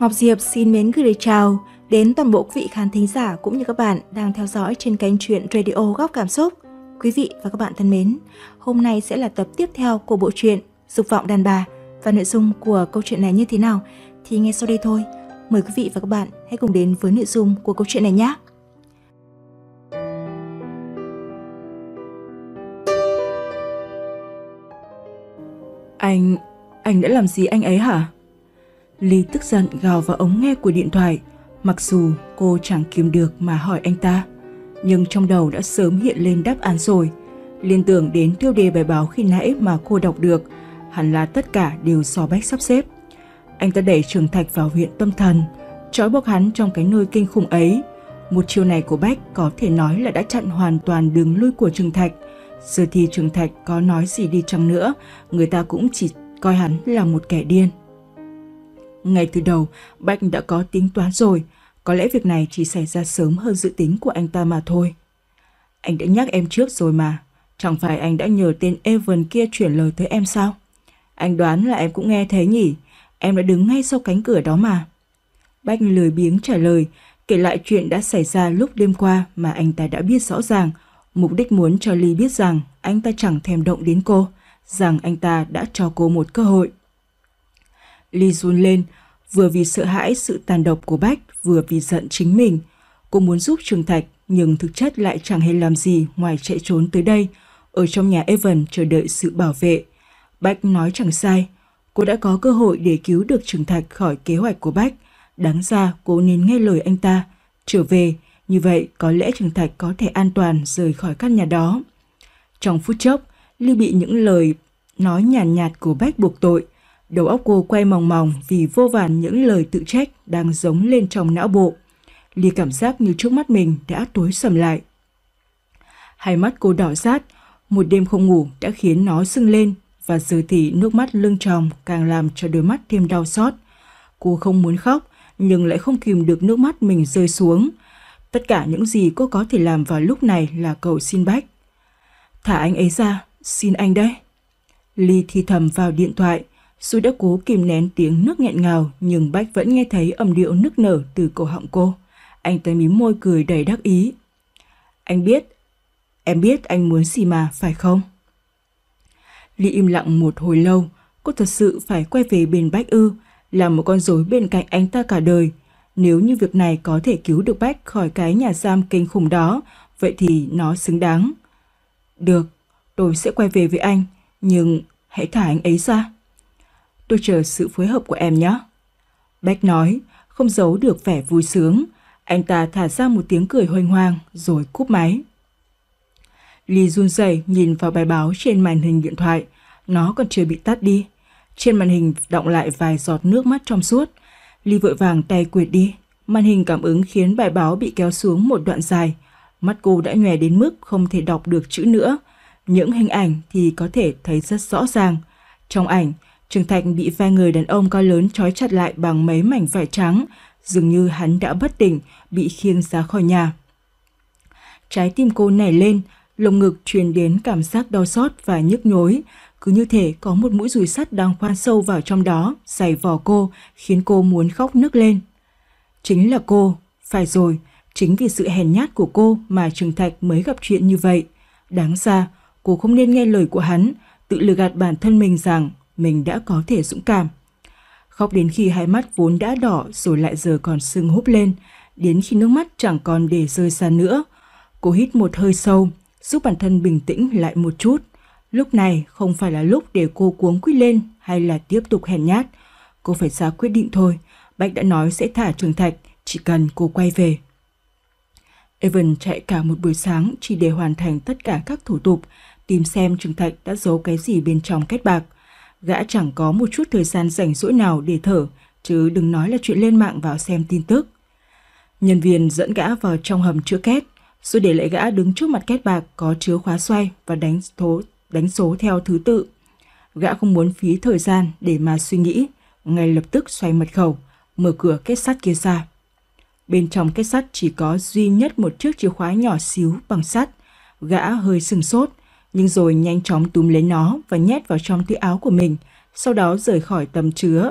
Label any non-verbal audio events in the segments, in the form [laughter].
Ngọc Diệp xin mến gửi lời chào đến toàn bộ quý vị khán thính giả cũng như các bạn đang theo dõi trên kênh truyện Radio Góc Cảm Xúc. Quý vị và các bạn thân mến, hôm nay sẽ là tập tiếp theo của bộ truyện Dục vọng đàn bà và nội dung của câu chuyện này như thế nào thì nghe sau đây thôi. Mời quý vị và các bạn hãy cùng đến với nội dung của câu chuyện này nhé. Anh... anh đã làm gì anh ấy hả? Ly tức giận gào vào ống nghe của điện thoại, mặc dù cô chẳng kiếm được mà hỏi anh ta. Nhưng trong đầu đã sớm hiện lên đáp án rồi. Liên tưởng đến tiêu đề bài báo khi nãy mà cô đọc được, hẳn là tất cả đều do Bách sắp xếp. Anh ta đẩy Trường Thạch vào viện tâm thần, trói buộc hắn trong cái nơi kinh khủng ấy. Một chiều này của Bách có thể nói là đã chặn hoàn toàn đường lui của Trường Thạch. Giờ thì Trường Thạch có nói gì đi chăng nữa, người ta cũng chỉ coi hắn là một kẻ điên. Ngay từ đầu, Bách đã có tính toán rồi, có lẽ việc này chỉ xảy ra sớm hơn dự tính của anh ta mà thôi. Anh đã nhắc em trước rồi mà, chẳng phải anh đã nhờ tên Evan kia chuyển lời tới em sao? Anh đoán là em cũng nghe thế nhỉ, em đã đứng ngay sau cánh cửa đó mà. Bách lười biếng trả lời, kể lại chuyện đã xảy ra lúc đêm qua mà anh ta đã biết rõ ràng, mục đích muốn cho Ly biết rằng anh ta chẳng thèm động đến cô, rằng anh ta đã cho cô một cơ hội. Ly run lên, vừa vì sợ hãi sự tàn độc của Bách, vừa vì giận chính mình. Cô muốn giúp Trường Thạch, nhưng thực chất lại chẳng hề làm gì ngoài chạy trốn tới đây, ở trong nhà Evan chờ đợi sự bảo vệ. Bách nói chẳng sai, cô đã có cơ hội để cứu được Trường Thạch khỏi kế hoạch của Bách. Đáng ra cô nên nghe lời anh ta, trở về, như vậy có lẽ Trường Thạch có thể an toàn rời khỏi căn nhà đó. Trong phút chốc, Ly bị những lời nói nhàn nhạt, nhạt của Bách buộc tội – Đầu óc cô quay mòng mòng vì vô vàn những lời tự trách đang giống lên trong não bộ. Ly cảm giác như trước mắt mình đã tối sầm lại. Hai mắt cô đỏ rát, một đêm không ngủ đã khiến nó sưng lên và giờ thì nước mắt lưng tròng càng làm cho đôi mắt thêm đau xót. Cô không muốn khóc nhưng lại không kìm được nước mắt mình rơi xuống. Tất cả những gì cô có thể làm vào lúc này là cầu xin Bách. Thả anh ấy ra, xin anh đấy. Ly thì thầm vào điện thoại, dù đã cố kìm nén tiếng nước nghẹn ngào, nhưng Bách vẫn nghe thấy âm điệu nức nở từ cổ họng cô. Anh ta mím môi cười đầy đắc ý. Anh biết, em biết anh muốn gì mà, phải không? Ly im lặng một hồi lâu, cô thật sự phải quay về bên Bách ư, làm một con rối bên cạnh anh ta cả đời. Nếu như việc này có thể cứu được Bách khỏi cái nhà giam kinh khủng đó, vậy thì nó xứng đáng. Được, tôi sẽ quay về với anh, nhưng hãy thả anh ấy ra tôi chờ sự phối hợp của em nhé. Beck nói, không giấu được vẻ vui sướng. Anh ta thả ra một tiếng cười hoành hoang rồi cúp máy. Lee run rẩy nhìn vào bài báo trên màn hình điện thoại. Nó còn chưa bị tắt đi. Trên màn hình động lại vài giọt nước mắt trong suốt. Lee vội vàng tay quyệt đi. Màn hình cảm ứng khiến bài báo bị kéo xuống một đoạn dài. Mắt cô đã nhòe đến mức không thể đọc được chữ nữa. Những hình ảnh thì có thể thấy rất rõ ràng. Trong ảnh, Trương Thạch bị vai người đàn ông cao lớn trói chặt lại bằng mấy mảnh vải trắng, dường như hắn đã bất tỉnh, bị khiêng ra khỏi nhà. Trái tim cô nảy lên, lồng ngực truyền đến cảm giác đau xót và nhức nhối, cứ như thể có một mũi dùi sắt đang khoan sâu vào trong đó, giày vò cô, khiến cô muốn khóc nức lên. Chính là cô, phải rồi, chính vì sự hèn nhát của cô mà Trừng Thạch mới gặp chuyện như vậy. Đáng ra, cô không nên nghe lời của hắn, tự lừa gạt bản thân mình rằng mình đã có thể dũng cảm. Khóc đến khi hai mắt vốn đã đỏ rồi lại giờ còn sưng húp lên, đến khi nước mắt chẳng còn để rơi ra nữa. Cô hít một hơi sâu, giúp bản thân bình tĩnh lại một chút. Lúc này không phải là lúc để cô cuống quýt lên hay là tiếp tục hèn nhát. Cô phải ra quyết định thôi. Bách đã nói sẽ thả Trường Thạch, chỉ cần cô quay về. Evan chạy cả một buổi sáng chỉ để hoàn thành tất cả các thủ tục, tìm xem Trường Thạch đã giấu cái gì bên trong kết bạc gã chẳng có một chút thời gian rảnh rỗi nào để thở, chứ đừng nói là chuyện lên mạng vào xem tin tức. Nhân viên dẫn gã vào trong hầm chứa két, rồi để lại gã đứng trước mặt két bạc có chứa khóa xoay và đánh số, đánh số theo thứ tự. Gã không muốn phí thời gian để mà suy nghĩ, ngay lập tức xoay mật khẩu, mở cửa két sắt kia ra. Bên trong két sắt chỉ có duy nhất một chiếc chìa khóa nhỏ xíu bằng sắt. Gã hơi sừng sốt, nhưng rồi nhanh chóng túm lấy nó và nhét vào trong túi áo của mình, sau đó rời khỏi tầm chứa.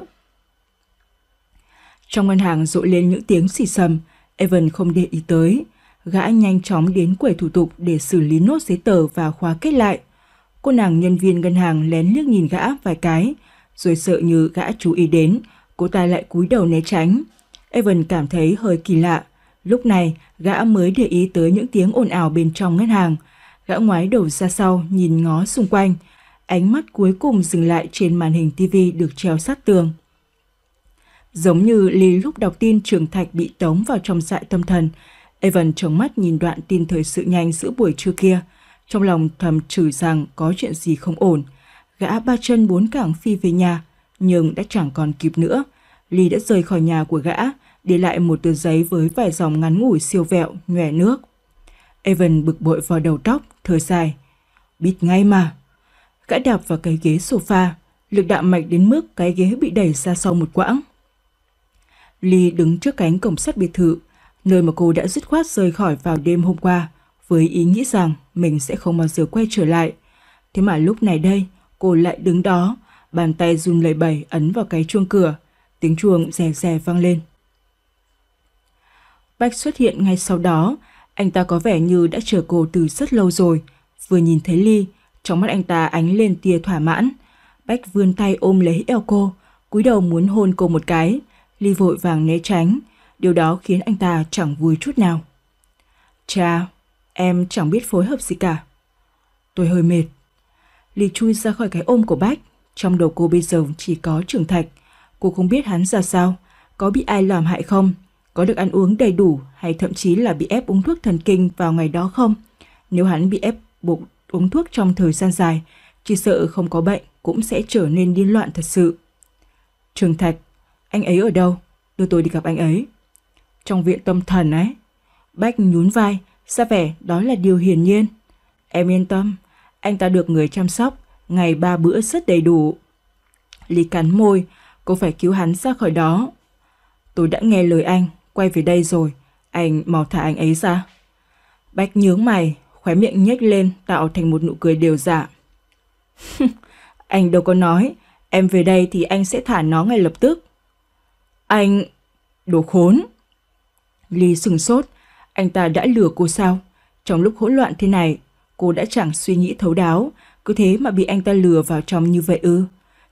Trong ngân hàng rộ lên những tiếng xì sầm, Evan không để ý tới. Gã nhanh chóng đến quầy thủ tục để xử lý nốt giấy tờ và khóa kết lại. Cô nàng nhân viên ngân hàng lén liếc nhìn gã vài cái, rồi sợ như gã chú ý đến, cô ta lại cúi đầu né tránh. Evan cảm thấy hơi kỳ lạ. Lúc này, gã mới để ý tới những tiếng ồn ào bên trong ngân hàng – Gã ngoái đầu ra sau nhìn ngó xung quanh, ánh mắt cuối cùng dừng lại trên màn hình TV được treo sát tường. Giống như Lý lúc đọc tin Trường Thạch bị tống vào trong trại tâm thần, Evan trống mắt nhìn đoạn tin thời sự nhanh giữa buổi trưa kia, trong lòng thầm chửi rằng có chuyện gì không ổn. Gã ba chân bốn cẳng phi về nhà, nhưng đã chẳng còn kịp nữa. Lý đã rời khỏi nhà của gã, để lại một tờ giấy với vài dòng ngắn ngủi siêu vẹo, nhòe nước Evan bực bội vào đầu tóc, thở dài. Biết ngay mà. Gã đạp vào cái ghế sofa, lực đạo mạnh đến mức cái ghế bị đẩy ra sau một quãng. Ly đứng trước cánh cổng sắt biệt thự, nơi mà cô đã dứt khoát rời khỏi vào đêm hôm qua, với ý nghĩ rằng mình sẽ không bao giờ quay trở lại. Thế mà lúc này đây, cô lại đứng đó, bàn tay run lẩy bẩy ấn vào cái chuông cửa, tiếng chuông rè rè vang lên. Bách xuất hiện ngay sau đó, anh ta có vẻ như đã chờ cô từ rất lâu rồi. Vừa nhìn thấy Ly, trong mắt anh ta ánh lên tia thỏa mãn. Bách vươn tay ôm lấy eo cô, cúi đầu muốn hôn cô một cái. Ly vội vàng né tránh, điều đó khiến anh ta chẳng vui chút nào. Cha, em chẳng biết phối hợp gì cả. Tôi hơi mệt. Ly chui ra khỏi cái ôm của Bách, trong đầu cô bây giờ chỉ có trưởng thạch. Cô không biết hắn ra sao, có bị ai làm hại không, có được ăn uống đầy đủ hay thậm chí là bị ép uống thuốc thần kinh vào ngày đó không. Nếu hắn bị ép buộc uống thuốc trong thời gian dài, chỉ sợ không có bệnh cũng sẽ trở nên điên loạn thật sự. Trường Thạch, anh ấy ở đâu? Đưa tôi đi gặp anh ấy. Trong viện tâm thần ấy. Bách nhún vai, ra vẻ đó là điều hiển nhiên. Em yên tâm, anh ta được người chăm sóc, ngày ba bữa rất đầy đủ. Lý cắn môi, cô phải cứu hắn ra khỏi đó. Tôi đã nghe lời anh, quay về đây rồi, anh mau thả anh ấy ra. Bách nhướng mày, khóe miệng nhếch lên tạo thành một nụ cười đều dạ. [laughs] anh đâu có nói, em về đây thì anh sẽ thả nó ngay lập tức. Anh... đồ khốn. Ly sừng sốt, anh ta đã lừa cô sao? Trong lúc hỗn loạn thế này, cô đã chẳng suy nghĩ thấu đáo, cứ thế mà bị anh ta lừa vào trong như vậy ư.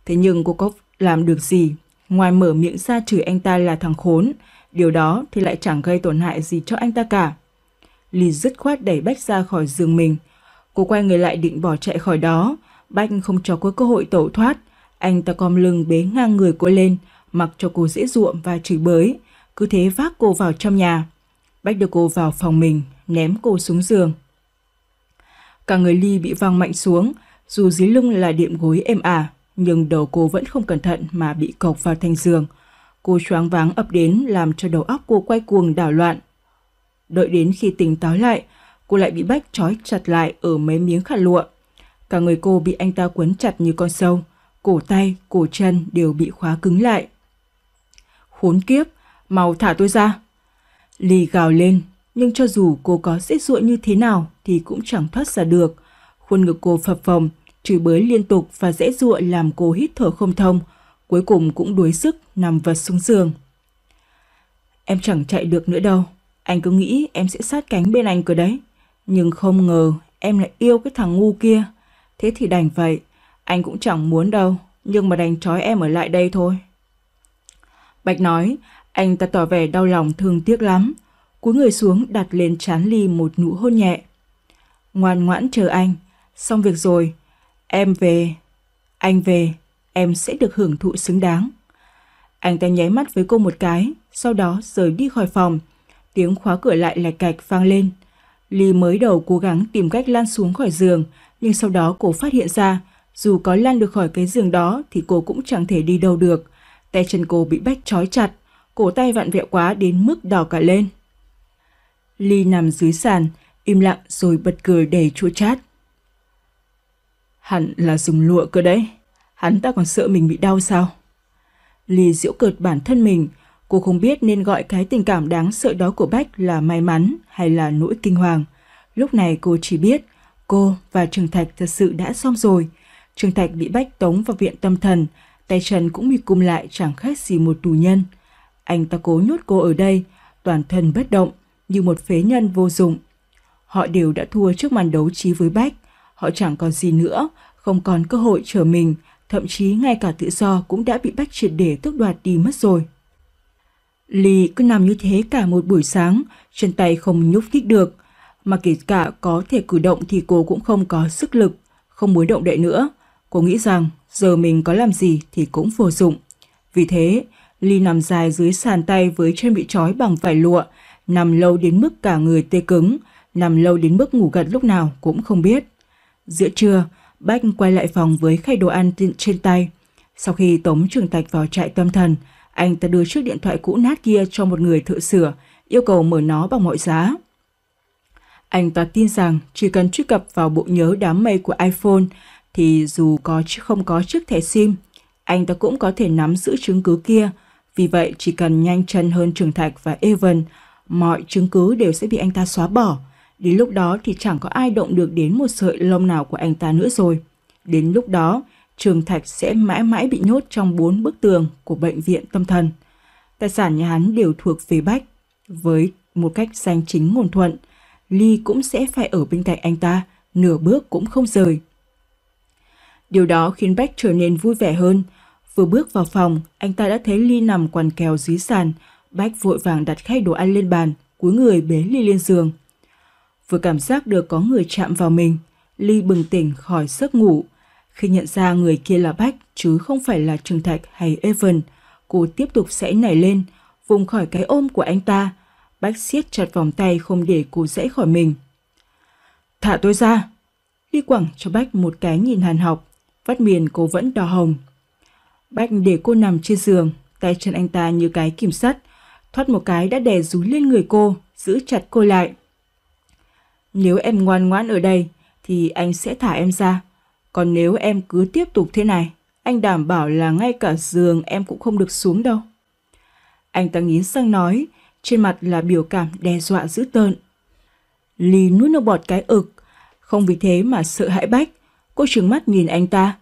Thế nhưng cô có làm được gì, ngoài mở miệng ra chửi anh ta là thằng khốn, Điều đó thì lại chẳng gây tổn hại gì cho anh ta cả. Ly dứt khoát đẩy Bách ra khỏi giường mình. Cô quay người lại định bỏ chạy khỏi đó. Bách không cho cô cơ hội tẩu thoát. Anh ta com lưng bế ngang người cô lên, mặc cho cô dễ ruộng và chửi bới. Cứ thế vác cô vào trong nhà. Bách đưa cô vào phòng mình, ném cô xuống giường. Cả người Ly bị văng mạnh xuống, dù dưới lưng là điểm gối êm ả, à, nhưng đầu cô vẫn không cẩn thận mà bị cộc vào thành giường – Cô choáng váng ập đến làm cho đầu óc cô quay cuồng đảo loạn. Đợi đến khi tỉnh táo lại, cô lại bị Bách trói chặt lại ở mấy miếng khăn lụa. Cả người cô bị anh ta quấn chặt như con sâu, cổ tay, cổ chân đều bị khóa cứng lại. Khốn kiếp, mau thả tôi ra. Lì gào lên, nhưng cho dù cô có dễ dụa như thế nào thì cũng chẳng thoát ra được. Khuôn ngực cô phập phồng, chửi bới liên tục và dễ dụa làm cô hít thở không thông, cuối cùng cũng đuối sức nằm vật xuống giường. Em chẳng chạy được nữa đâu, anh cứ nghĩ em sẽ sát cánh bên anh cơ đấy. Nhưng không ngờ em lại yêu cái thằng ngu kia. Thế thì đành vậy, anh cũng chẳng muốn đâu, nhưng mà đành trói em ở lại đây thôi. Bạch nói, anh ta tỏ vẻ đau lòng thương tiếc lắm, cúi người xuống đặt lên chán Ly một nụ hôn nhẹ. Ngoan ngoãn chờ anh, xong việc rồi, em về, anh về em sẽ được hưởng thụ xứng đáng. Anh ta nháy mắt với cô một cái, sau đó rời đi khỏi phòng. Tiếng khóa cửa lại lạch cạch vang lên. Ly mới đầu cố gắng tìm cách lan xuống khỏi giường, nhưng sau đó cô phát hiện ra, dù có lan được khỏi cái giường đó thì cô cũng chẳng thể đi đâu được. Tay chân cô bị bách trói chặt, cổ tay vặn vẹo quá đến mức đỏ cả lên. Ly nằm dưới sàn, im lặng rồi bật cười đầy chua chát. Hẳn là dùng lụa cơ đấy hắn ta còn sợ mình bị đau sao? Ly diễu cợt bản thân mình, cô không biết nên gọi cái tình cảm đáng sợ đó của Bách là may mắn hay là nỗi kinh hoàng. Lúc này cô chỉ biết cô và Trường Thạch thật sự đã xong rồi. Trường Thạch bị Bách tống vào viện tâm thần, tay chân cũng bị cung lại chẳng khác gì một tù nhân. Anh ta cố nhốt cô ở đây, toàn thân bất động, như một phế nhân vô dụng. Họ đều đã thua trước màn đấu trí với Bách, họ chẳng còn gì nữa, không còn cơ hội chờ mình, thậm chí ngay cả tự do cũng đã bị bách triệt để tước đoạt đi mất rồi. Ly cứ nằm như thế cả một buổi sáng, chân tay không nhúc nhích được, mà kể cả có thể cử động thì cô cũng không có sức lực, không muốn động đậy nữa. Cô nghĩ rằng giờ mình có làm gì thì cũng vô dụng. Vì thế, Ly nằm dài dưới sàn tay với chân bị trói bằng vải lụa, nằm lâu đến mức cả người tê cứng, nằm lâu đến mức ngủ gật lúc nào cũng không biết. Giữa trưa, Bách quay lại phòng với khay đồ ăn trên tay. Sau khi Tống Trường Tạch vào trại tâm thần, anh ta đưa chiếc điện thoại cũ nát kia cho một người thợ sửa, yêu cầu mở nó bằng mọi giá. Anh ta tin rằng chỉ cần truy cập vào bộ nhớ đám mây của iPhone thì dù có chứ không có chiếc thẻ SIM, anh ta cũng có thể nắm giữ chứng cứ kia. Vì vậy, chỉ cần nhanh chân hơn Trường Thạch và Evan, mọi chứng cứ đều sẽ bị anh ta xóa bỏ. Đến lúc đó thì chẳng có ai động được đến một sợi lông nào của anh ta nữa rồi. Đến lúc đó, Trường Thạch sẽ mãi mãi bị nhốt trong bốn bức tường của bệnh viện tâm thần. Tài sản nhà hắn đều thuộc về Bách. Với một cách danh chính ngôn thuận, Ly cũng sẽ phải ở bên cạnh anh ta, nửa bước cũng không rời. Điều đó khiến Bách trở nên vui vẻ hơn. Vừa bước vào phòng, anh ta đã thấy Ly nằm quằn kèo dưới sàn. Bách vội vàng đặt khay đồ ăn lên bàn, cúi người bế Ly lên giường – Vừa cảm giác được có người chạm vào mình, Ly bừng tỉnh khỏi giấc ngủ. Khi nhận ra người kia là Bách chứ không phải là trường Thạch hay Evan, cô tiếp tục sẽ nảy lên, vùng khỏi cái ôm của anh ta. Bách siết chặt vòng tay không để cô dễ khỏi mình. Thả tôi ra! Ly quẳng cho Bách một cái nhìn hàn học, vắt miền cô vẫn đỏ hồng. Bách để cô nằm trên giường, tay chân anh ta như cái kìm sắt, thoát một cái đã đè rúi lên người cô, giữ chặt cô lại. Nếu em ngoan ngoãn ở đây thì anh sẽ thả em ra. Còn nếu em cứ tiếp tục thế này, anh đảm bảo là ngay cả giường em cũng không được xuống đâu. Anh ta nghiến sang nói, trên mặt là biểu cảm đe dọa dữ tợn. Ly nuốt nước bọt cái ực, không vì thế mà sợ hãi bách. Cô trừng mắt nhìn anh ta.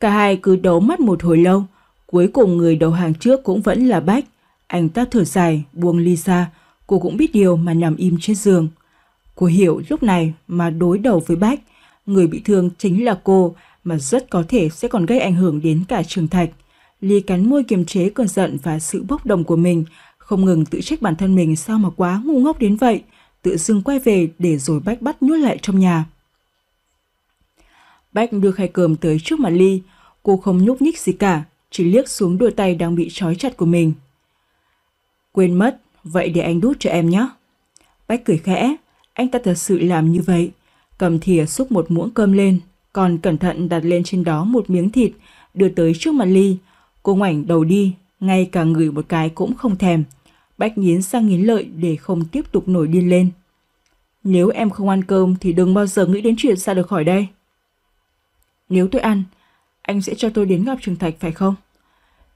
Cả hai cứ đấu mắt một hồi lâu, cuối cùng người đầu hàng trước cũng vẫn là bách. Anh ta thở dài, buông Ly ra, cô cũng biết điều mà nằm im trên giường của hiểu lúc này mà đối đầu với Bách, người bị thương chính là cô mà rất có thể sẽ còn gây ảnh hưởng đến cả Trường Thạch. Ly cắn môi kiềm chế cơn giận và sự bốc đồng của mình, không ngừng tự trách bản thân mình sao mà quá ngu ngốc đến vậy, tự dưng quay về để rồi Bách bắt nhốt lại trong nhà. Bách đưa khay cơm tới trước mặt Ly, cô không nhúc nhích gì cả, chỉ liếc xuống đôi tay đang bị trói chặt của mình. Quên mất, vậy để anh đút cho em nhé. Bách cười khẽ, anh ta thật sự làm như vậy. Cầm thìa xúc một muỗng cơm lên, còn cẩn thận đặt lên trên đó một miếng thịt, đưa tới trước mặt Ly. Cô ngoảnh đầu đi, ngay cả người một cái cũng không thèm. Bách nghiến sang nghiến lợi để không tiếp tục nổi điên lên. Nếu em không ăn cơm thì đừng bao giờ nghĩ đến chuyện ra được khỏi đây. Nếu tôi ăn, anh sẽ cho tôi đến gặp Trường Thạch phải không?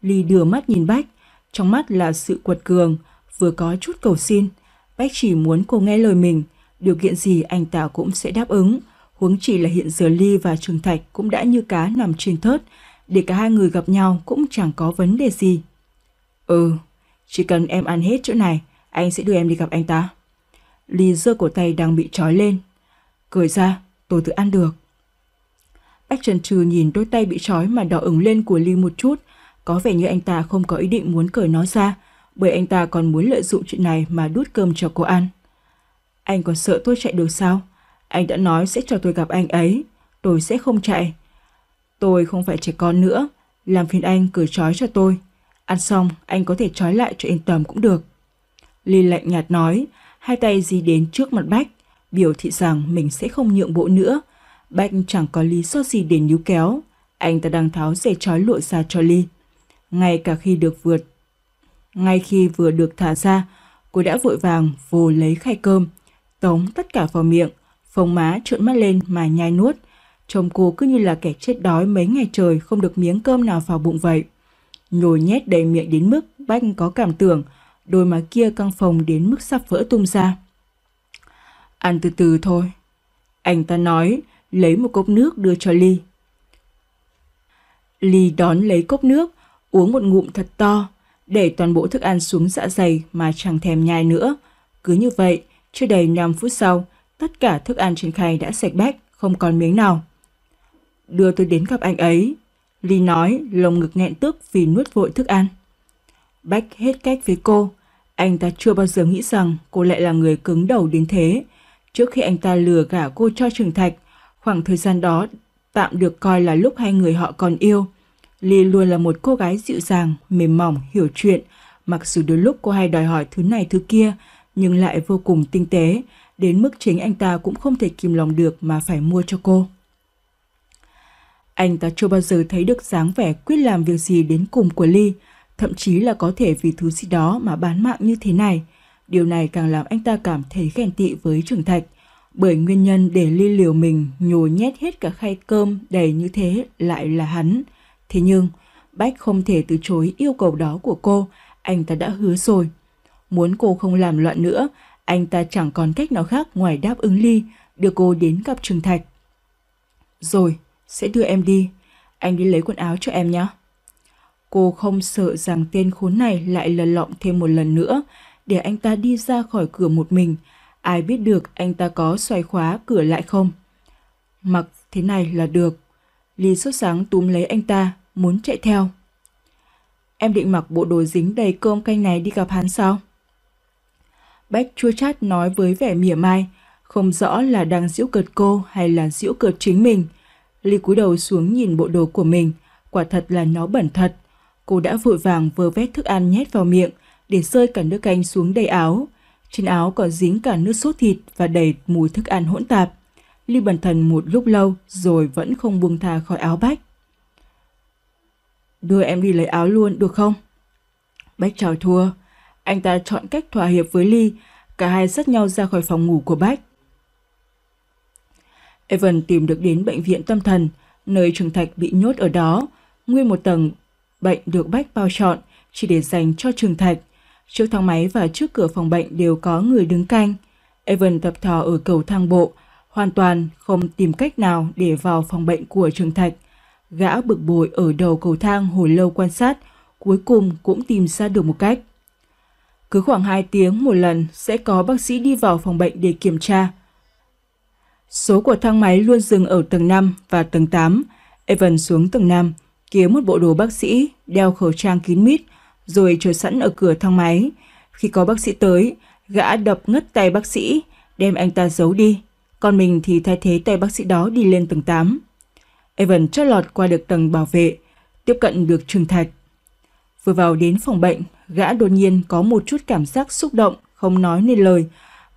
Ly đưa mắt nhìn Bách, trong mắt là sự quật cường, vừa có chút cầu xin. Bách chỉ muốn cô nghe lời mình, điều kiện gì anh ta cũng sẽ đáp ứng. Huống chỉ là hiện giờ Ly và Trường Thạch cũng đã như cá nằm trên thớt, để cả hai người gặp nhau cũng chẳng có vấn đề gì. Ừ, chỉ cần em ăn hết chỗ này, anh sẽ đưa em đi gặp anh ta. Ly giơ cổ tay đang bị trói lên. Cười ra, tôi tự ăn được. Bách Trần Trừ nhìn đôi tay bị trói mà đỏ ửng lên của Ly một chút, có vẻ như anh ta không có ý định muốn cởi nó ra, bởi anh ta còn muốn lợi dụng chuyện này mà đút cơm cho cô ăn. Anh còn sợ tôi chạy được sao? Anh đã nói sẽ cho tôi gặp anh ấy. Tôi sẽ không chạy. Tôi không phải trẻ con nữa. Làm phiền anh cởi trói cho tôi. Ăn xong, anh có thể trói lại cho yên tâm cũng được. Ly lạnh nhạt nói, hai tay di đến trước mặt Bách, biểu thị rằng mình sẽ không nhượng bộ nữa. Bách chẳng có lý do gì để níu kéo. Anh ta đang tháo dây trói lụa ra cho Ly. Ngay cả khi được vượt, ngay khi vừa được thả ra, cô đã vội vàng vô lấy khay cơm, tống tất cả vào miệng, phồng má trợn mắt lên mà nhai nuốt. Chồng cô cứ như là kẻ chết đói mấy ngày trời không được miếng cơm nào vào bụng vậy. Nhồi nhét đầy miệng đến mức Bách có cảm tưởng đôi má kia căng phồng đến mức sắp vỡ tung ra. Ăn từ từ thôi. Anh ta nói, lấy một cốc nước đưa cho Ly. Ly đón lấy cốc nước, uống một ngụm thật to, để toàn bộ thức ăn xuống dạ dày mà chẳng thèm nhai nữa. Cứ như vậy, chưa đầy 5 phút sau, tất cả thức ăn trên khay đã sạch bách, không còn miếng nào. Đưa tôi đến gặp anh ấy. Ly nói, lồng ngực nghẹn tức vì nuốt vội thức ăn. Bách hết cách với cô. Anh ta chưa bao giờ nghĩ rằng cô lại là người cứng đầu đến thế. Trước khi anh ta lừa gả cô cho Trường Thạch, khoảng thời gian đó tạm được coi là lúc hai người họ còn yêu. Ly luôn là một cô gái dịu dàng, mềm mỏng, hiểu chuyện. Mặc dù đôi lúc cô hay đòi hỏi thứ này thứ kia, nhưng lại vô cùng tinh tế, đến mức chính anh ta cũng không thể kìm lòng được mà phải mua cho cô. Anh ta chưa bao giờ thấy được dáng vẻ quyết làm việc gì đến cùng của Ly, thậm chí là có thể vì thứ gì đó mà bán mạng như thế này. Điều này càng làm anh ta cảm thấy ghen tị với Trường Thạch, bởi nguyên nhân để Ly liều mình nhồi nhét hết cả khay cơm đầy như thế lại là hắn. Thế nhưng, Bách không thể từ chối yêu cầu đó của cô, anh ta đã hứa rồi, Muốn cô không làm loạn nữa, anh ta chẳng còn cách nào khác ngoài đáp ứng Ly, đưa cô đến gặp Trừng Thạch. Rồi, sẽ đưa em đi. Anh đi lấy quần áo cho em nhé. Cô không sợ rằng tên khốn này lại lần lọng thêm một lần nữa, để anh ta đi ra khỏi cửa một mình. Ai biết được anh ta có xoay khóa cửa lại không? Mặc thế này là được. Ly sốt sáng túm lấy anh ta, muốn chạy theo. Em định mặc bộ đồ dính đầy cơm canh này đi gặp hắn sao? Bách chua chát nói với vẻ mỉa mai, không rõ là đang giễu cợt cô hay là giễu cợt chính mình. Ly cúi đầu xuống nhìn bộ đồ của mình, quả thật là nó bẩn thật. Cô đã vội vàng vơ vét thức ăn nhét vào miệng để rơi cả nước canh xuống đầy áo. Trên áo còn dính cả nước sốt thịt và đầy mùi thức ăn hỗn tạp. Ly bẩn thần một lúc lâu rồi vẫn không buông tha khỏi áo Bách. Đưa em đi lấy áo luôn được không? Bách chào thua, anh ta chọn cách thỏa hiệp với Lee, cả hai dắt nhau ra khỏi phòng ngủ của Bách. Evan tìm được đến bệnh viện tâm thần, nơi Trường Thạch bị nhốt ở đó. Nguyên một tầng bệnh được Bách bao chọn chỉ để dành cho Trường Thạch. Trước thang máy và trước cửa phòng bệnh đều có người đứng canh. Evan tập thò ở cầu thang bộ, hoàn toàn không tìm cách nào để vào phòng bệnh của Trường Thạch. Gã bực bội ở đầu cầu thang hồi lâu quan sát, cuối cùng cũng tìm ra được một cách. Cứ khoảng 2 tiếng một lần sẽ có bác sĩ đi vào phòng bệnh để kiểm tra. Số của thang máy luôn dừng ở tầng 5 và tầng 8. Evan xuống tầng 5, kiếm một bộ đồ bác sĩ, đeo khẩu trang kín mít, rồi chờ sẵn ở cửa thang máy. Khi có bác sĩ tới, gã đập ngất tay bác sĩ, đem anh ta giấu đi. Còn mình thì thay thế tay bác sĩ đó đi lên tầng 8. Evan chót lọt qua được tầng bảo vệ, tiếp cận được trường thạch. Vừa vào đến phòng bệnh, gã đột nhiên có một chút cảm giác xúc động, không nói nên lời.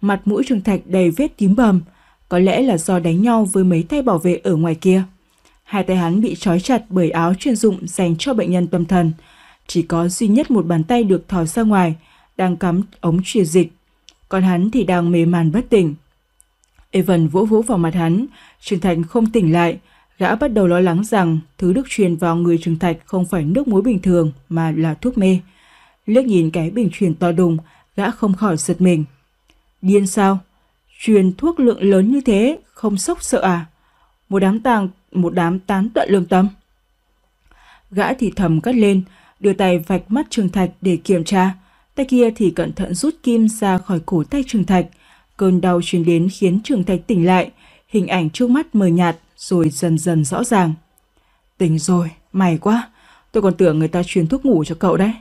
Mặt mũi Trường Thạch đầy vết tím bầm, có lẽ là do đánh nhau với mấy tay bảo vệ ở ngoài kia. Hai tay hắn bị trói chặt bởi áo chuyên dụng dành cho bệnh nhân tâm thần. Chỉ có duy nhất một bàn tay được thò ra ngoài, đang cắm ống truyền dịch. Còn hắn thì đang mê man bất tỉnh. Evan vỗ vỗ vào mặt hắn, Trường Thạch không tỉnh lại, gã bắt đầu lo lắng rằng thứ được truyền vào người Trường Thạch không phải nước muối bình thường mà là thuốc mê liếc nhìn cái bình truyền to đùng, gã không khỏi giật mình. Điên sao? Truyền thuốc lượng lớn như thế, không sốc sợ à? Một đám tàng, một đám tán tận lương tâm. Gã thì thầm cất lên, đưa tay vạch mắt Trường Thạch để kiểm tra. Tay kia thì cẩn thận rút kim ra khỏi cổ tay Trường Thạch. Cơn đau truyền đến khiến Trường Thạch tỉnh lại, hình ảnh trước mắt mờ nhạt rồi dần dần rõ ràng. Tỉnh rồi, mày quá, tôi còn tưởng người ta truyền thuốc ngủ cho cậu đấy.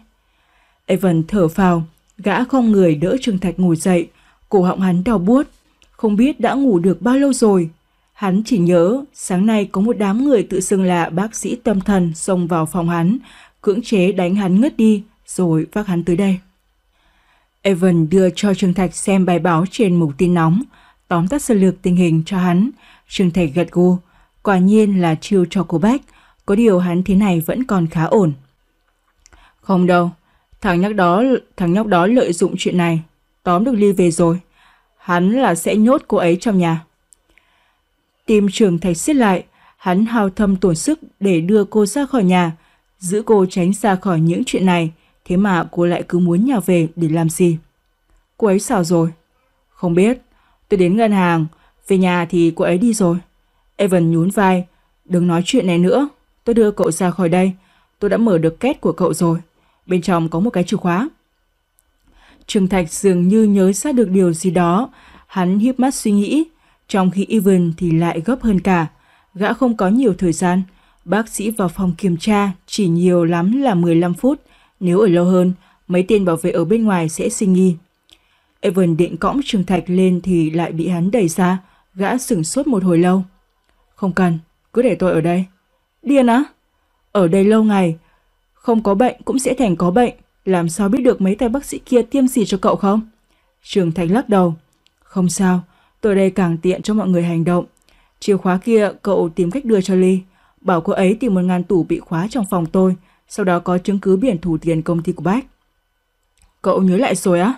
Evan thở phào, gã không người đỡ Trương Thạch ngồi dậy, cổ họng hắn đau buốt, không biết đã ngủ được bao lâu rồi. Hắn chỉ nhớ sáng nay có một đám người tự xưng là bác sĩ tâm thần xông vào phòng hắn, cưỡng chế đánh hắn ngất đi rồi vác hắn tới đây. Evan đưa cho Trương Thạch xem bài báo trên mục tin nóng, tóm tắt sơ lược tình hình cho hắn. Trương Thạch gật gù, quả nhiên là chiêu cho cô bác, có điều hắn thế này vẫn còn khá ổn. Không đâu, Thằng nhóc đó, thằng nhóc đó lợi dụng chuyện này, tóm được Ly về rồi. Hắn là sẽ nhốt cô ấy trong nhà. Tim trường thạch xiết lại, hắn hao thâm tổn sức để đưa cô ra khỏi nhà, giữ cô tránh xa khỏi những chuyện này, thế mà cô lại cứ muốn nhà về để làm gì. Cô ấy sao rồi? Không biết, tôi đến ngân hàng, về nhà thì cô ấy đi rồi. Evan nhún vai, đừng nói chuyện này nữa, tôi đưa cậu ra khỏi đây, tôi đã mở được két của cậu rồi bên trong có một cái chìa khóa. Trương Thạch dường như nhớ ra được điều gì đó, hắn hiếp mắt suy nghĩ, trong khi Even thì lại gấp hơn cả. Gã không có nhiều thời gian, bác sĩ vào phòng kiểm tra chỉ nhiều lắm là 15 phút, nếu ở lâu hơn, mấy tên bảo vệ ở bên ngoài sẽ sinh nghi. Evan định cõng Trương Thạch lên thì lại bị hắn đẩy ra, gã sửng sốt một hồi lâu. Không cần, cứ để tôi ở đây. Điên á? Ở đây lâu ngày, không có bệnh cũng sẽ thành có bệnh, làm sao biết được mấy tay bác sĩ kia tiêm gì cho cậu không? Trường Thành lắc đầu. Không sao, tôi đây càng tiện cho mọi người hành động. Chìa khóa kia cậu tìm cách đưa cho Ly, bảo cô ấy tìm một ngàn tủ bị khóa trong phòng tôi, sau đó có chứng cứ biển thủ tiền công ty của bác. Cậu nhớ lại rồi á?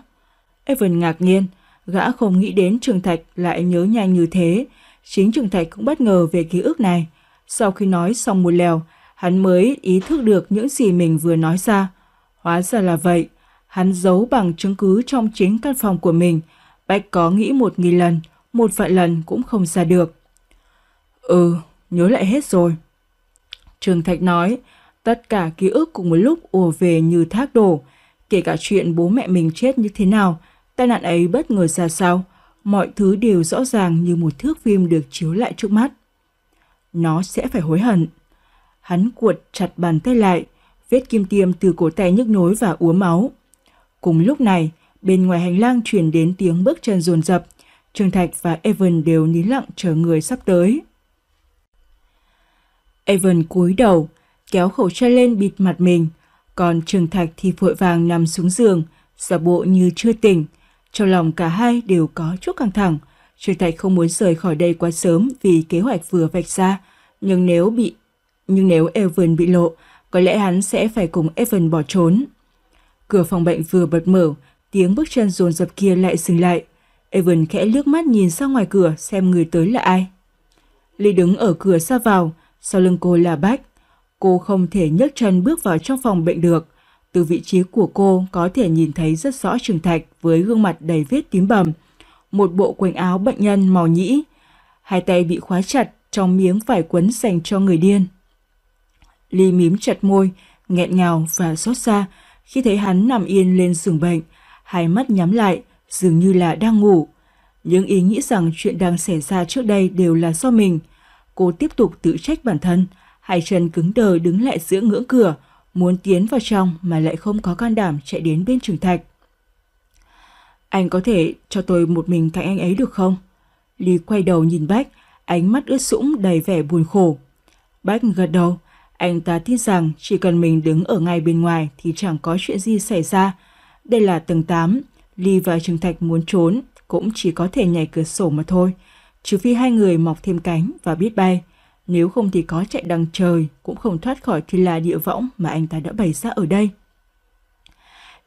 Evan ngạc nhiên, gã không nghĩ đến Trường Thạch lại nhớ nhanh như thế. Chính Trường Thạch cũng bất ngờ về ký ức này. Sau khi nói xong một lèo, hắn mới ý thức được những gì mình vừa nói ra. Hóa ra là vậy, hắn giấu bằng chứng cứ trong chính căn phòng của mình. Bách có nghĩ một nghìn lần, một vạn lần cũng không ra được. Ừ, nhớ lại hết rồi. Trường Thạch nói, tất cả ký ức cùng một lúc ùa về như thác đổ. Kể cả chuyện bố mẹ mình chết như thế nào, tai nạn ấy bất ngờ ra sao, mọi thứ đều rõ ràng như một thước phim được chiếu lại trước mắt. Nó sẽ phải hối hận. Hắn cuột chặt bàn tay lại, vết kim tiêm từ cổ tay nhức nối và úa máu. Cùng lúc này, bên ngoài hành lang truyền đến tiếng bước chân dồn dập. Trương Thạch và Evan đều nín lặng chờ người sắp tới. Evan cúi đầu, kéo khẩu trang lên bịt mặt mình, còn Trương Thạch thì vội vàng nằm xuống giường, giả bộ như chưa tỉnh. Trong lòng cả hai đều có chút căng thẳng. Trương Thạch không muốn rời khỏi đây quá sớm vì kế hoạch vừa vạch ra, nhưng nếu bị nhưng nếu Evan bị lộ, có lẽ hắn sẽ phải cùng Evan bỏ trốn. Cửa phòng bệnh vừa bật mở, tiếng bước chân dồn dập kia lại dừng lại. Evan khẽ lướt mắt nhìn sang ngoài cửa xem người tới là ai. Ly đứng ở cửa xa vào, sau lưng cô là Bách. Cô không thể nhấc chân bước vào trong phòng bệnh được. Từ vị trí của cô có thể nhìn thấy rất rõ Trường Thạch với gương mặt đầy vết tím bầm, một bộ quần áo bệnh nhân màu nhĩ, hai tay bị khóa chặt trong miếng vải quấn dành cho người điên. Ly mím chặt môi, nghẹn ngào và xót xa khi thấy hắn nằm yên lên giường bệnh, hai mắt nhắm lại, dường như là đang ngủ. Những ý nghĩ rằng chuyện đang xảy ra trước đây đều là do mình. Cô tiếp tục tự trách bản thân, hai chân cứng đờ đứng lại giữa ngưỡng cửa, muốn tiến vào trong mà lại không có can đảm chạy đến bên trường thạch. Anh có thể cho tôi một mình cạnh anh ấy được không? Ly quay đầu nhìn Bách, ánh mắt ướt sũng đầy vẻ buồn khổ. Bách gật đầu, anh ta tin rằng chỉ cần mình đứng ở ngay bên ngoài thì chẳng có chuyện gì xảy ra. Đây là tầng 8, Ly và Trừng Thạch muốn trốn cũng chỉ có thể nhảy cửa sổ mà thôi, trừ phi hai người mọc thêm cánh và biết bay. Nếu không thì có chạy đằng trời cũng không thoát khỏi thiên la địa võng mà anh ta đã bày ra ở đây.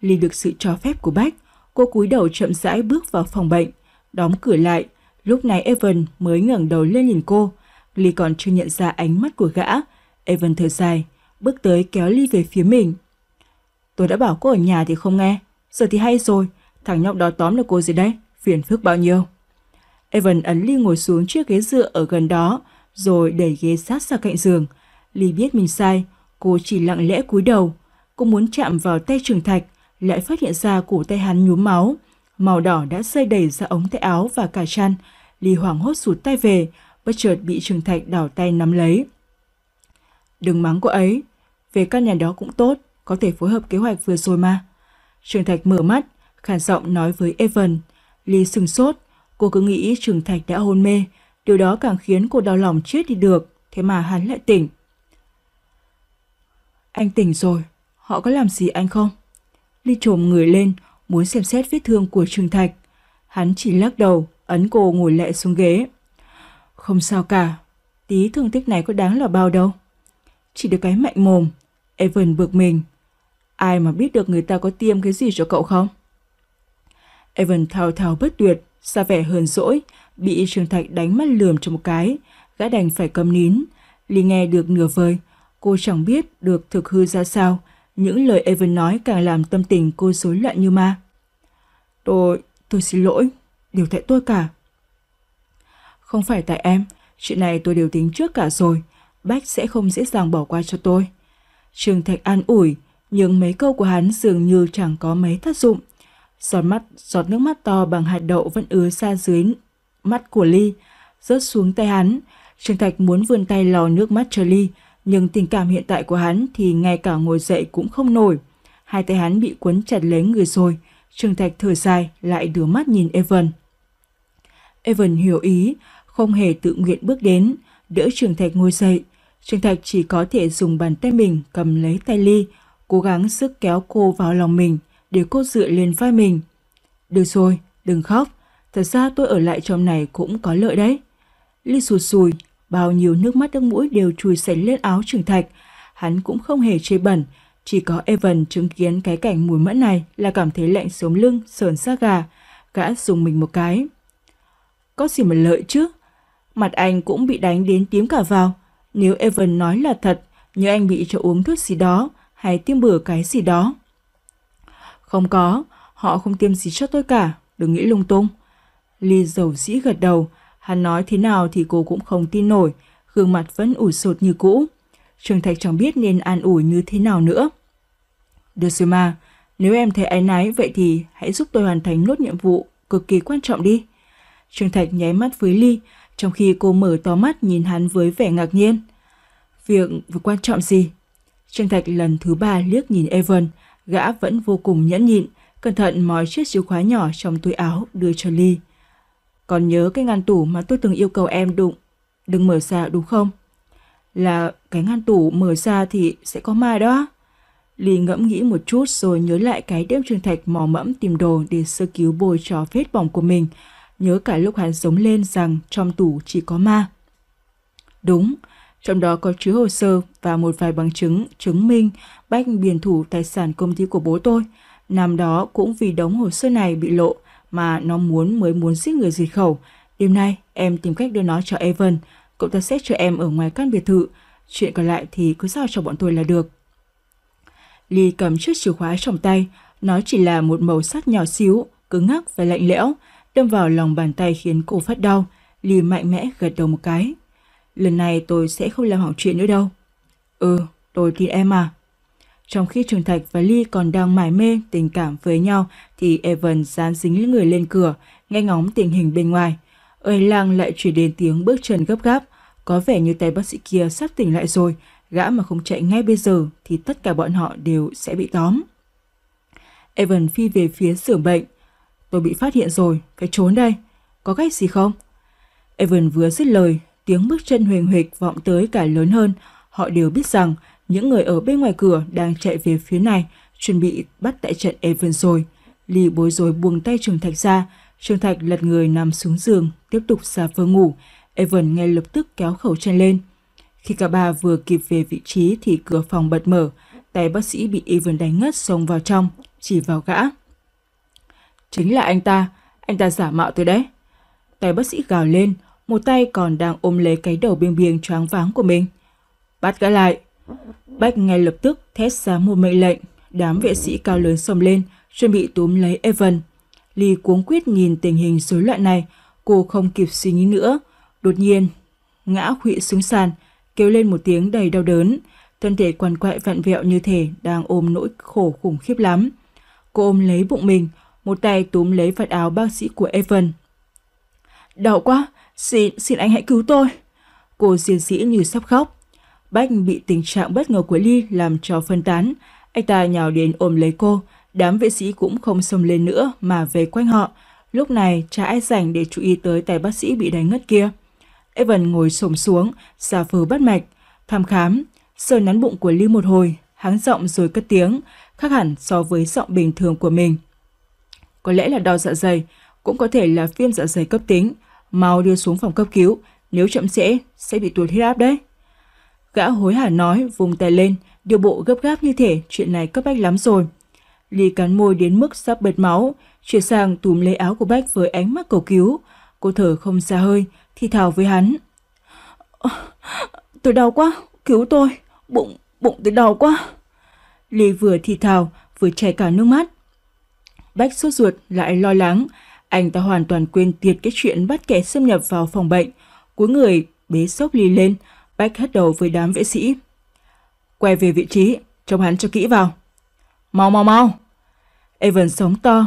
Ly được sự cho phép của Bách, cô cúi đầu chậm rãi bước vào phòng bệnh, đóng cửa lại. Lúc này Evan mới ngẩng đầu lên nhìn cô. Ly còn chưa nhận ra ánh mắt của gã, Evan thở dài, bước tới kéo Ly về phía mình. Tôi đã bảo cô ở nhà thì không nghe, giờ thì hay rồi, thằng nhóc đó tóm được cô gì đấy, phiền phức bao nhiêu. Evan ấn Ly ngồi xuống chiếc ghế dựa ở gần đó, rồi đẩy ghế sát sang cạnh giường. Ly biết mình sai, cô chỉ lặng lẽ cúi đầu. Cô muốn chạm vào tay Trường Thạch, lại phát hiện ra cổ tay hắn nhuốm máu. Màu đỏ đã xây đầy ra ống tay áo và cả chăn. Ly hoảng hốt sụt tay về, bất chợt bị Trường Thạch đảo tay nắm lấy. Đừng mắng cô ấy. Về căn nhà đó cũng tốt, có thể phối hợp kế hoạch vừa rồi mà. Trường Thạch mở mắt, khản giọng nói với Evan. Lý sừng sốt, cô cứ nghĩ Trường Thạch đã hôn mê, điều đó càng khiến cô đau lòng chết đi được, thế mà hắn lại tỉnh. Anh tỉnh rồi, họ có làm gì anh không? Ly trồm người lên, muốn xem xét vết thương của Trường Thạch. Hắn chỉ lắc đầu, ấn cô ngồi lại xuống ghế. Không sao cả, tí thương tích này có đáng là bao đâu. Chỉ được cái mạnh mồm. Evan bực mình. Ai mà biết được người ta có tiêm cái gì cho cậu không? Evan thao thao bất tuyệt, xa vẻ hờn dỗi, bị Trường Thạch đánh mắt lườm cho một cái, gã đành phải cầm nín. Ly nghe được nửa vời, cô chẳng biết được thực hư ra sao, những lời Evan nói càng làm tâm tình cô rối loạn như ma. Tôi, tôi xin lỗi, đều tại tôi cả. Không phải tại em, chuyện này tôi đều tính trước cả rồi, Bách sẽ không dễ dàng bỏ qua cho tôi. Trương Thạch an ủi, nhưng mấy câu của hắn dường như chẳng có mấy tác dụng. Giọt mắt, giọt nước mắt to bằng hạt đậu vẫn ứa ra dưới mắt của Ly, rớt xuống tay hắn. Trương Thạch muốn vươn tay lò nước mắt cho Ly, nhưng tình cảm hiện tại của hắn thì ngay cả ngồi dậy cũng không nổi. Hai tay hắn bị cuốn chặt lấy người rồi, Trương Thạch thở dài lại đưa mắt nhìn Evan. Evan hiểu ý, không hề tự nguyện bước đến, đỡ Trương Thạch ngồi dậy, Trương Thạch chỉ có thể dùng bàn tay mình cầm lấy tay Ly, cố gắng sức kéo cô vào lòng mình để cô dựa lên vai mình. Được rồi, đừng khóc. Thật ra tôi ở lại trong này cũng có lợi đấy. Ly sụt sùi, bao nhiêu nước mắt nước mũi đều chùi sạch lên áo Trường Thạch. Hắn cũng không hề chê bẩn, chỉ có Evan chứng kiến cái cảnh mùi mẫn này là cảm thấy lạnh sống lưng, sờn xác gà. Gã dùng mình một cái. Có gì mà lợi chứ? Mặt anh cũng bị đánh đến tím cả vào. Nếu Evan nói là thật, như anh bị cho uống thuốc gì đó hay tiêm bừa cái gì đó. Không có, họ không tiêm gì cho tôi cả, đừng nghĩ lung tung. Ly dầu dĩ gật đầu, hắn nói thế nào thì cô cũng không tin nổi, gương mặt vẫn ủ sột như cũ. Trường Thạch chẳng biết nên an ủi như thế nào nữa. Dosima, nếu em thấy áy náy vậy thì hãy giúp tôi hoàn thành nốt nhiệm vụ cực kỳ quan trọng đi. Trường Thạch nháy mắt với Ly, trong khi cô mở to mắt nhìn hắn với vẻ ngạc nhiên. Việc vừa quan trọng gì? Trương Thạch lần thứ ba liếc nhìn Evan, gã vẫn vô cùng nhẫn nhịn, cẩn thận moi chiếc chìa khóa nhỏ trong túi áo đưa cho Ly. Còn nhớ cái ngăn tủ mà tôi từng yêu cầu em đụng, đừng mở ra đúng không? Là cái ngăn tủ mở ra thì sẽ có ma đó. Ly ngẫm nghĩ một chút rồi nhớ lại cái đêm Trương Thạch mò mẫm tìm đồ để sơ cứu bồi cho vết bỏng của mình, nhớ cả lúc hắn sống lên rằng trong tủ chỉ có ma. Đúng, trong đó có chứa hồ sơ và một vài bằng chứng chứng minh Bách biển thủ tài sản công ty của bố tôi. Năm đó cũng vì đống hồ sơ này bị lộ mà nó muốn mới muốn giết người diệt khẩu. Đêm nay em tìm cách đưa nó cho Evan, cậu ta sẽ cho em ở ngoài căn biệt thự. Chuyện còn lại thì cứ giao cho bọn tôi là được. Ly cầm chiếc chìa khóa trong tay, nó chỉ là một màu sắc nhỏ xíu, cứng ngắc và lạnh lẽo, đâm vào lòng bàn tay khiến cô phát đau. Lì mạnh mẽ gật đầu một cái. Lần này tôi sẽ không làm hỏng chuyện nữa đâu. Ừ, tôi tin em à. Trong khi Trường Thạch và Ly còn đang mải mê tình cảm với nhau thì Evan dán dính người lên cửa, nghe ngóng tình hình bên ngoài. Ơi lang lại chuyển đến tiếng bước chân gấp gáp, có vẻ như tay bác sĩ kia sắp tỉnh lại rồi, gã mà không chạy ngay bây giờ thì tất cả bọn họ đều sẽ bị tóm. Evan phi về phía sửa bệnh, tôi bị phát hiện rồi, phải trốn đây. Có cách gì không? Evan vừa dứt lời, tiếng bước chân huyền huyệt vọng tới cả lớn hơn. Họ đều biết rằng những người ở bên ngoài cửa đang chạy về phía này, chuẩn bị bắt tại trận Evan rồi. Lee bối rối buông tay Trường Thạch ra, Trường Thạch lật người nằm xuống giường, tiếp tục xà phơ ngủ. Evan ngay lập tức kéo khẩu chân lên. Khi cả ba vừa kịp về vị trí thì cửa phòng bật mở, tay bác sĩ bị Evan đánh ngất xông vào trong, chỉ vào gã. Chính là anh ta, anh ta giả mạo tôi đấy. Tay bác sĩ gào lên, một tay còn đang ôm lấy cái đầu biêng biêng choáng váng của mình. Bắt gã lại. Bách ngay lập tức thét ra một mệnh lệnh, đám vệ sĩ cao lớn xông lên, chuẩn bị túm lấy Evan. Ly cuống quyết nhìn tình hình rối loạn này, cô không kịp suy nghĩ nữa. Đột nhiên, ngã khuỵu xuống sàn, kêu lên một tiếng đầy đau đớn. Thân thể quằn quại vặn vẹo như thể đang ôm nỗi khổ khủng khiếp lắm. Cô ôm lấy bụng mình, một tay túm lấy vạt áo bác sĩ của Evan. Đau quá, xin, xin anh hãy cứu tôi. Cô diên sĩ như sắp khóc. Bách bị tình trạng bất ngờ của Ly làm cho phân tán. Anh ta nhào đến ôm lấy cô, đám vệ sĩ cũng không xông lên nữa mà về quanh họ. Lúc này, chả ai dành để chú ý tới tay bác sĩ bị đánh ngất kia. Evan ngồi xổm xuống, giả vờ bắt mạch, thăm khám, sờ nắn bụng của Ly một hồi, háng giọng rồi cất tiếng, khác hẳn so với giọng bình thường của mình có lẽ là đau dạ dày, cũng có thể là viêm dạ dày cấp tính, mau đưa xuống phòng cấp cứu, nếu chậm trễ sẽ bị tuột huyết áp đấy. Gã hối hả nói, vùng tay lên, điều bộ gấp gáp như thể chuyện này cấp bách lắm rồi. Ly cắn môi đến mức sắp bật máu, chuyển sang túm lấy áo của Bách với ánh mắt cầu cứu. Cô thở không xa hơi, thì thào với hắn. Tôi đau quá, cứu tôi, bụng, bụng tôi đau quá. Ly vừa thì thào, vừa chảy cả nước mắt. Bách sốt ruột lại lo lắng. Anh ta hoàn toàn quên tiệt cái chuyện bắt kẻ xâm nhập vào phòng bệnh. Cuối người, bế sốc ly lên, Bách hất đầu với đám vệ sĩ. Quay về vị trí, trông hắn cho kỹ vào. Mau mau mau! Evan sống to.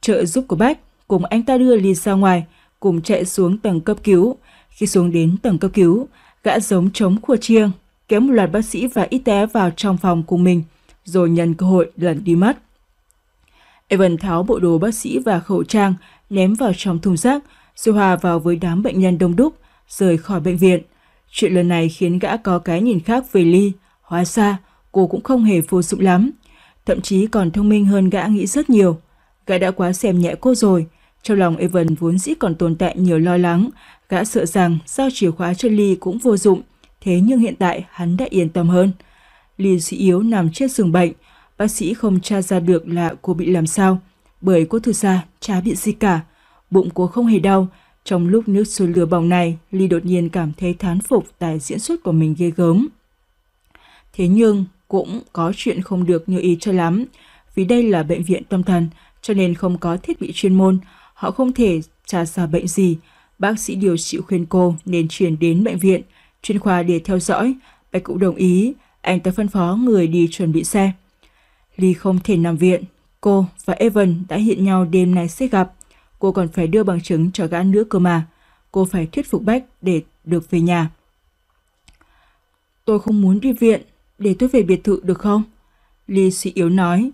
Trợ giúp của Bách cùng anh ta đưa ly ra ngoài, cùng chạy xuống tầng cấp cứu. Khi xuống đến tầng cấp cứu, gã giống chống khua chiêng, kéo một loạt bác sĩ và y tế vào trong phòng cùng mình, rồi nhân cơ hội lần đi mất. Evan tháo bộ đồ bác sĩ và khẩu trang, ném vào trong thùng rác, rồi hòa vào với đám bệnh nhân đông đúc, rời khỏi bệnh viện. Chuyện lần này khiến gã có cái nhìn khác về Ly. Hóa ra, cô cũng không hề vô dụng lắm. Thậm chí còn thông minh hơn gã nghĩ rất nhiều. Gã đã quá xem nhẹ cô rồi. Trong lòng Evan vốn dĩ còn tồn tại nhiều lo lắng. Gã sợ rằng giao chìa khóa cho Ly cũng vô dụng. Thế nhưng hiện tại hắn đã yên tâm hơn. Ly suy yếu nằm trên giường bệnh, bác sĩ không tra ra được là cô bị làm sao, bởi cô thực ra chả bị gì cả. Bụng cô không hề đau, trong lúc nước sôi lửa bỏng này, Ly đột nhiên cảm thấy thán phục tài diễn xuất của mình ghê gớm. Thế nhưng, cũng có chuyện không được như ý cho lắm, vì đây là bệnh viện tâm thần, cho nên không có thiết bị chuyên môn, họ không thể tra ra bệnh gì. Bác sĩ điều trị khuyên cô nên chuyển đến bệnh viện, chuyên khoa để theo dõi. Bạch cũng đồng ý, anh ta phân phó người đi chuẩn bị xe. Ly không thể nằm viện. Cô và Evan đã hẹn nhau đêm nay sẽ gặp. Cô còn phải đưa bằng chứng cho gã nữa cơ mà. Cô phải thuyết phục Bách để được về nhà. Tôi không muốn đi viện, để tôi về biệt thự được không? Ly suy yếu nói.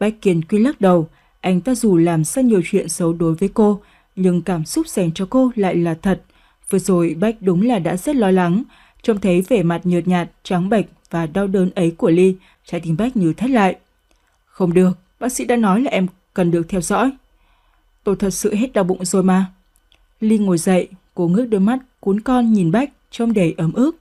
Bách kiên quyết lắc đầu. Anh ta dù làm rất nhiều chuyện xấu đối với cô, nhưng cảm xúc dành cho cô lại là thật. Vừa rồi Bách đúng là đã rất lo lắng, trông thấy vẻ mặt nhợt nhạt, trắng bệch và đau đớn ấy của Ly, trái tim Bách như thắt lại. Không được, bác sĩ đã nói là em cần được theo dõi. Tôi thật sự hết đau bụng rồi mà. Ly ngồi dậy, cố ngước đôi mắt cuốn con nhìn Bách trông đầy ấm ức.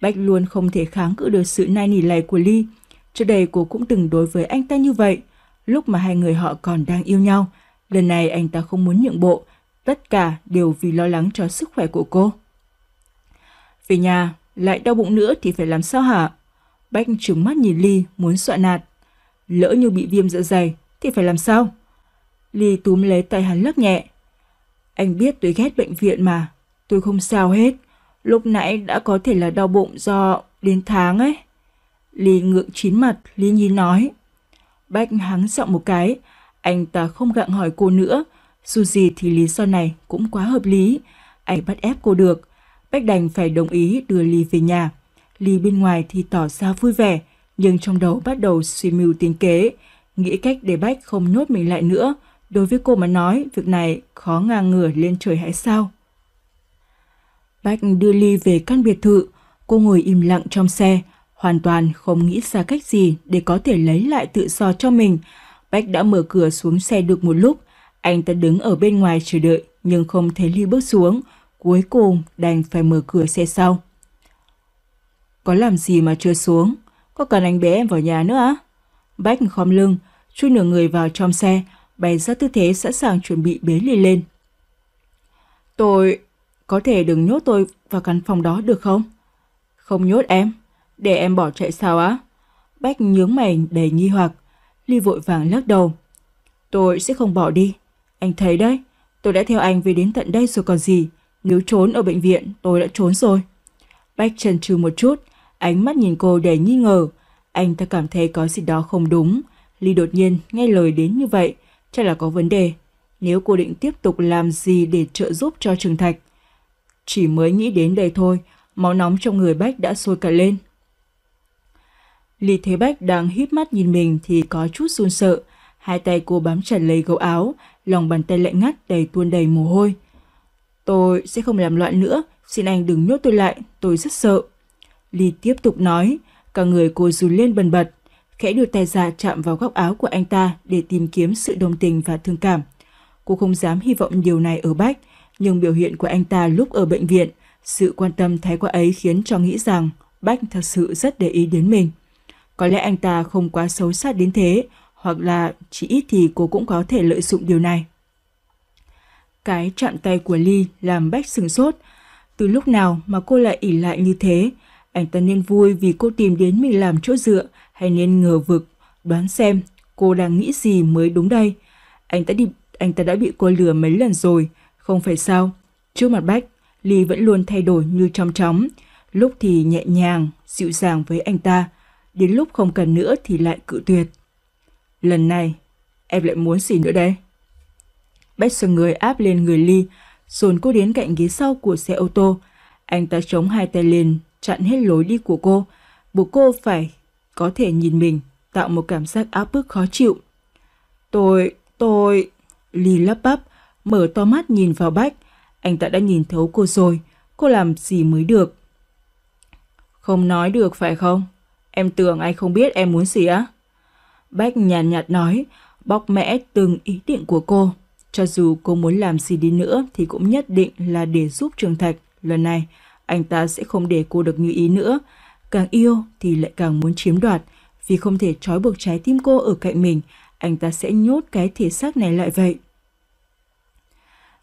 Bách luôn không thể kháng cự được sự nai nỉ này của Ly. Trước đây cô cũng từng đối với anh ta như vậy, lúc mà hai người họ còn đang yêu nhau. Lần này anh ta không muốn nhượng bộ, tất cả đều vì lo lắng cho sức khỏe của cô. Về nhà, lại đau bụng nữa thì phải làm sao hả? Bách trừng mắt nhìn Ly, muốn dọa nạt lỡ như bị viêm dạ dày thì phải làm sao? Ly túm lấy tay hắn lắc nhẹ. Anh biết tôi ghét bệnh viện mà, tôi không sao hết. Lúc nãy đã có thể là đau bụng do đến tháng ấy. Ly ngượng chín mặt, Ly Nhi nói. Bách hắng giọng một cái, anh ta không gặng hỏi cô nữa. Dù gì thì lý do này cũng quá hợp lý. Anh bắt ép cô được. Bách đành phải đồng ý đưa Ly về nhà. Ly bên ngoài thì tỏ ra vui vẻ, nhưng trong đầu bắt đầu suy mưu tính kế, nghĩ cách để Bách không nhốt mình lại nữa. Đối với cô mà nói, việc này khó ngang ngửa lên trời hay sao? Bách đưa Ly về căn biệt thự, cô ngồi im lặng trong xe, hoàn toàn không nghĩ ra cách gì để có thể lấy lại tự do cho mình. Bách đã mở cửa xuống xe được một lúc, anh ta đứng ở bên ngoài chờ đợi nhưng không thấy Ly bước xuống, cuối cùng đành phải mở cửa xe sau. Có làm gì mà chưa xuống? Có cần anh bế em vào nhà nữa á? Bách khom lưng, chui nửa người vào trong xe, bày ra tư thế sẵn sàng chuẩn bị bế Ly lên. Tôi... có thể đừng nhốt tôi vào căn phòng đó được không? Không nhốt em, để em bỏ chạy sao á? Bách nhướng mày đầy nghi hoặc, Ly vội vàng lắc đầu. Tôi sẽ không bỏ đi. Anh thấy đấy, tôi đã theo anh về đến tận đây rồi còn gì. Nếu trốn ở bệnh viện, tôi đã trốn rồi. Bách trần trừ một chút, Ánh mắt nhìn cô đầy nghi ngờ. Anh ta cảm thấy có gì đó không đúng. Ly đột nhiên nghe lời đến như vậy, chắc là có vấn đề. Nếu cô định tiếp tục làm gì để trợ giúp cho Trường Thạch? Chỉ mới nghĩ đến đây thôi, máu nóng trong người Bách đã sôi cả lên. Lý thấy Bách đang híp mắt nhìn mình thì có chút run sợ. Hai tay cô bám chặt lấy gấu áo, lòng bàn tay lạnh ngắt đầy tuôn đầy mồ hôi. Tôi sẽ không làm loạn nữa, xin anh đừng nhốt tôi lại, tôi rất sợ. Ly tiếp tục nói, cả người cô run lên bần bật, khẽ đưa tay ra chạm vào góc áo của anh ta để tìm kiếm sự đồng tình và thương cảm. Cô không dám hy vọng điều này ở Bách, nhưng biểu hiện của anh ta lúc ở bệnh viện, sự quan tâm thái quá ấy khiến cho nghĩ rằng Bách thật sự rất để ý đến mình. Có lẽ anh ta không quá xấu xa đến thế, hoặc là chỉ ít thì cô cũng có thể lợi dụng điều này. Cái chạm tay của Ly làm Bách sừng sốt. Từ lúc nào mà cô lại ỉ lại như thế, anh ta nên vui vì cô tìm đến mình làm chỗ dựa hay nên ngờ vực, đoán xem cô đang nghĩ gì mới đúng đây. Anh ta đi anh ta đã bị cô lừa mấy lần rồi, không phải sao? Trước mặt Bách, Ly vẫn luôn thay đổi như trong chóng, lúc thì nhẹ nhàng, dịu dàng với anh ta, đến lúc không cần nữa thì lại cự tuyệt. Lần này, em lại muốn gì nữa đây? Bách xoay người áp lên người Ly, dồn cô đến cạnh ghế sau của xe ô tô. Anh ta chống hai tay lên, chặn hết lối đi của cô, buộc cô phải có thể nhìn mình, tạo một cảm giác áp bức khó chịu. Tôi, tôi... lì lắp bắp, mở to mắt nhìn vào Bách. Anh ta đã nhìn thấu cô rồi, cô làm gì mới được. Không nói được phải không? Em tưởng anh không biết em muốn gì á? Bách nhàn nhạt, nhạt nói, bóc mẽ từng ý định của cô. Cho dù cô muốn làm gì đi nữa thì cũng nhất định là để giúp Trường Thạch lần này anh ta sẽ không để cô được như ý nữa. Càng yêu thì lại càng muốn chiếm đoạt, vì không thể trói buộc trái tim cô ở cạnh mình, anh ta sẽ nhốt cái thể xác này lại vậy.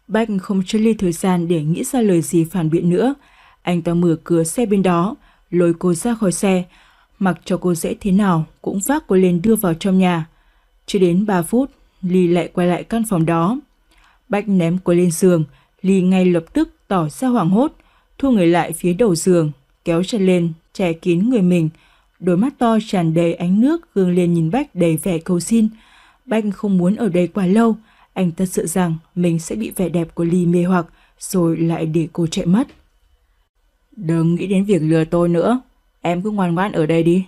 Bách không cho Ly thời gian để nghĩ ra lời gì phản biện nữa. Anh ta mở cửa xe bên đó, lôi cô ra khỏi xe, mặc cho cô dễ thế nào cũng vác cô lên đưa vào trong nhà. Chưa đến 3 phút, Ly lại quay lại căn phòng đó. Bách ném cô lên giường, Ly ngay lập tức tỏ ra hoảng hốt, thu người lại phía đầu giường, kéo chân lên, che kín người mình. Đôi mắt to tràn đầy ánh nước gương lên nhìn Bách đầy vẻ cầu xin. Bách không muốn ở đây quá lâu, anh ta sợ rằng mình sẽ bị vẻ đẹp của Ly mê hoặc rồi lại để cô chạy mất. Đừng nghĩ đến việc lừa tôi nữa, em cứ ngoan ngoãn ở đây đi.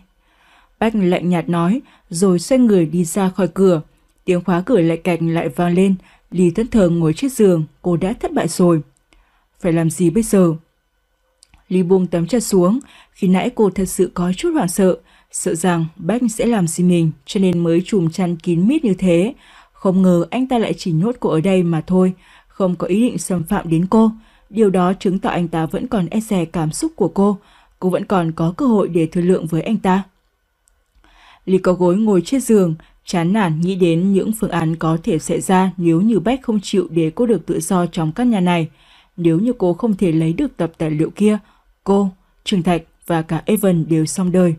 Bách lạnh nhạt nói, rồi xoay người đi ra khỏi cửa. Tiếng khóa cửa lại cạnh lại vang lên, Ly thân thờ ngồi trước giường, cô đã thất bại rồi. Phải làm gì bây giờ? Ly buông tấm chặt xuống, khi nãy cô thật sự có chút hoảng sợ, sợ rằng Bách sẽ làm gì mình cho nên mới chùm chăn kín mít như thế. Không ngờ anh ta lại chỉ nhốt cô ở đây mà thôi, không có ý định xâm phạm đến cô. Điều đó chứng tỏ anh ta vẫn còn e dè cảm xúc của cô, cô vẫn còn có cơ hội để thương lượng với anh ta. Ly có gối ngồi trên giường, chán nản nghĩ đến những phương án có thể xảy ra nếu như Bách không chịu để cô được tự do trong căn nhà này. Nếu như cô không thể lấy được tập tài liệu kia, Cô, Trường Thạch và cả Evan đều xong đời.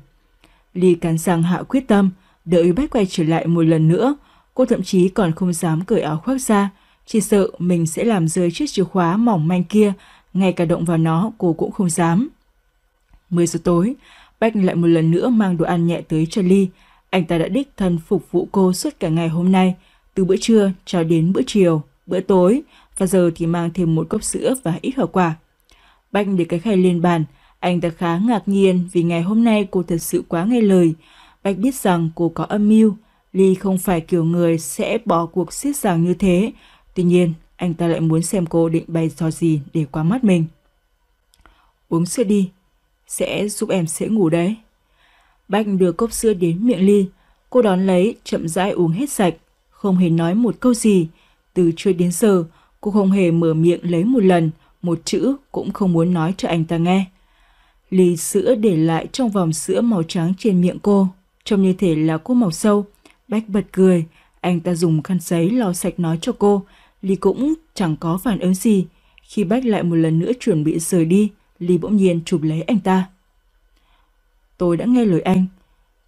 Ly cắn răng hạ quyết tâm, đợi bách quay trở lại một lần nữa, cô thậm chí còn không dám cởi áo khoác ra, chỉ sợ mình sẽ làm rơi chiếc chìa khóa mỏng manh kia, ngay cả động vào nó cô cũng không dám. 10 giờ tối, Bách lại một lần nữa mang đồ ăn nhẹ tới cho Ly. Anh ta đã đích thân phục vụ cô suốt cả ngày hôm nay, từ bữa trưa cho đến bữa chiều, bữa tối, và giờ thì mang thêm một cốc sữa và ít hoa quả. Banh để cái khay lên bàn, anh ta khá ngạc nhiên vì ngày hôm nay cô thật sự quá nghe lời. Bạch biết rằng cô có âm mưu, Ly không phải kiểu người sẽ bỏ cuộc xiết dàng như thế. Tuy nhiên, anh ta lại muốn xem cô định bày trò gì để qua mắt mình. Uống sữa đi, sẽ giúp em sẽ ngủ đấy. Bách đưa cốc sữa đến miệng Ly, cô đón lấy, chậm rãi uống hết sạch, không hề nói một câu gì. Từ trưa đến giờ, cô không hề mở miệng lấy một lần, một chữ cũng không muốn nói cho anh ta nghe. Ly sữa để lại trong vòng sữa màu trắng trên miệng cô, trông như thể là cô màu sâu. Bách bật cười, anh ta dùng khăn giấy lau sạch nói cho cô, Ly cũng chẳng có phản ứng gì. Khi Bách lại một lần nữa chuẩn bị rời đi, Ly bỗng nhiên chụp lấy anh ta. Tôi đã nghe lời anh.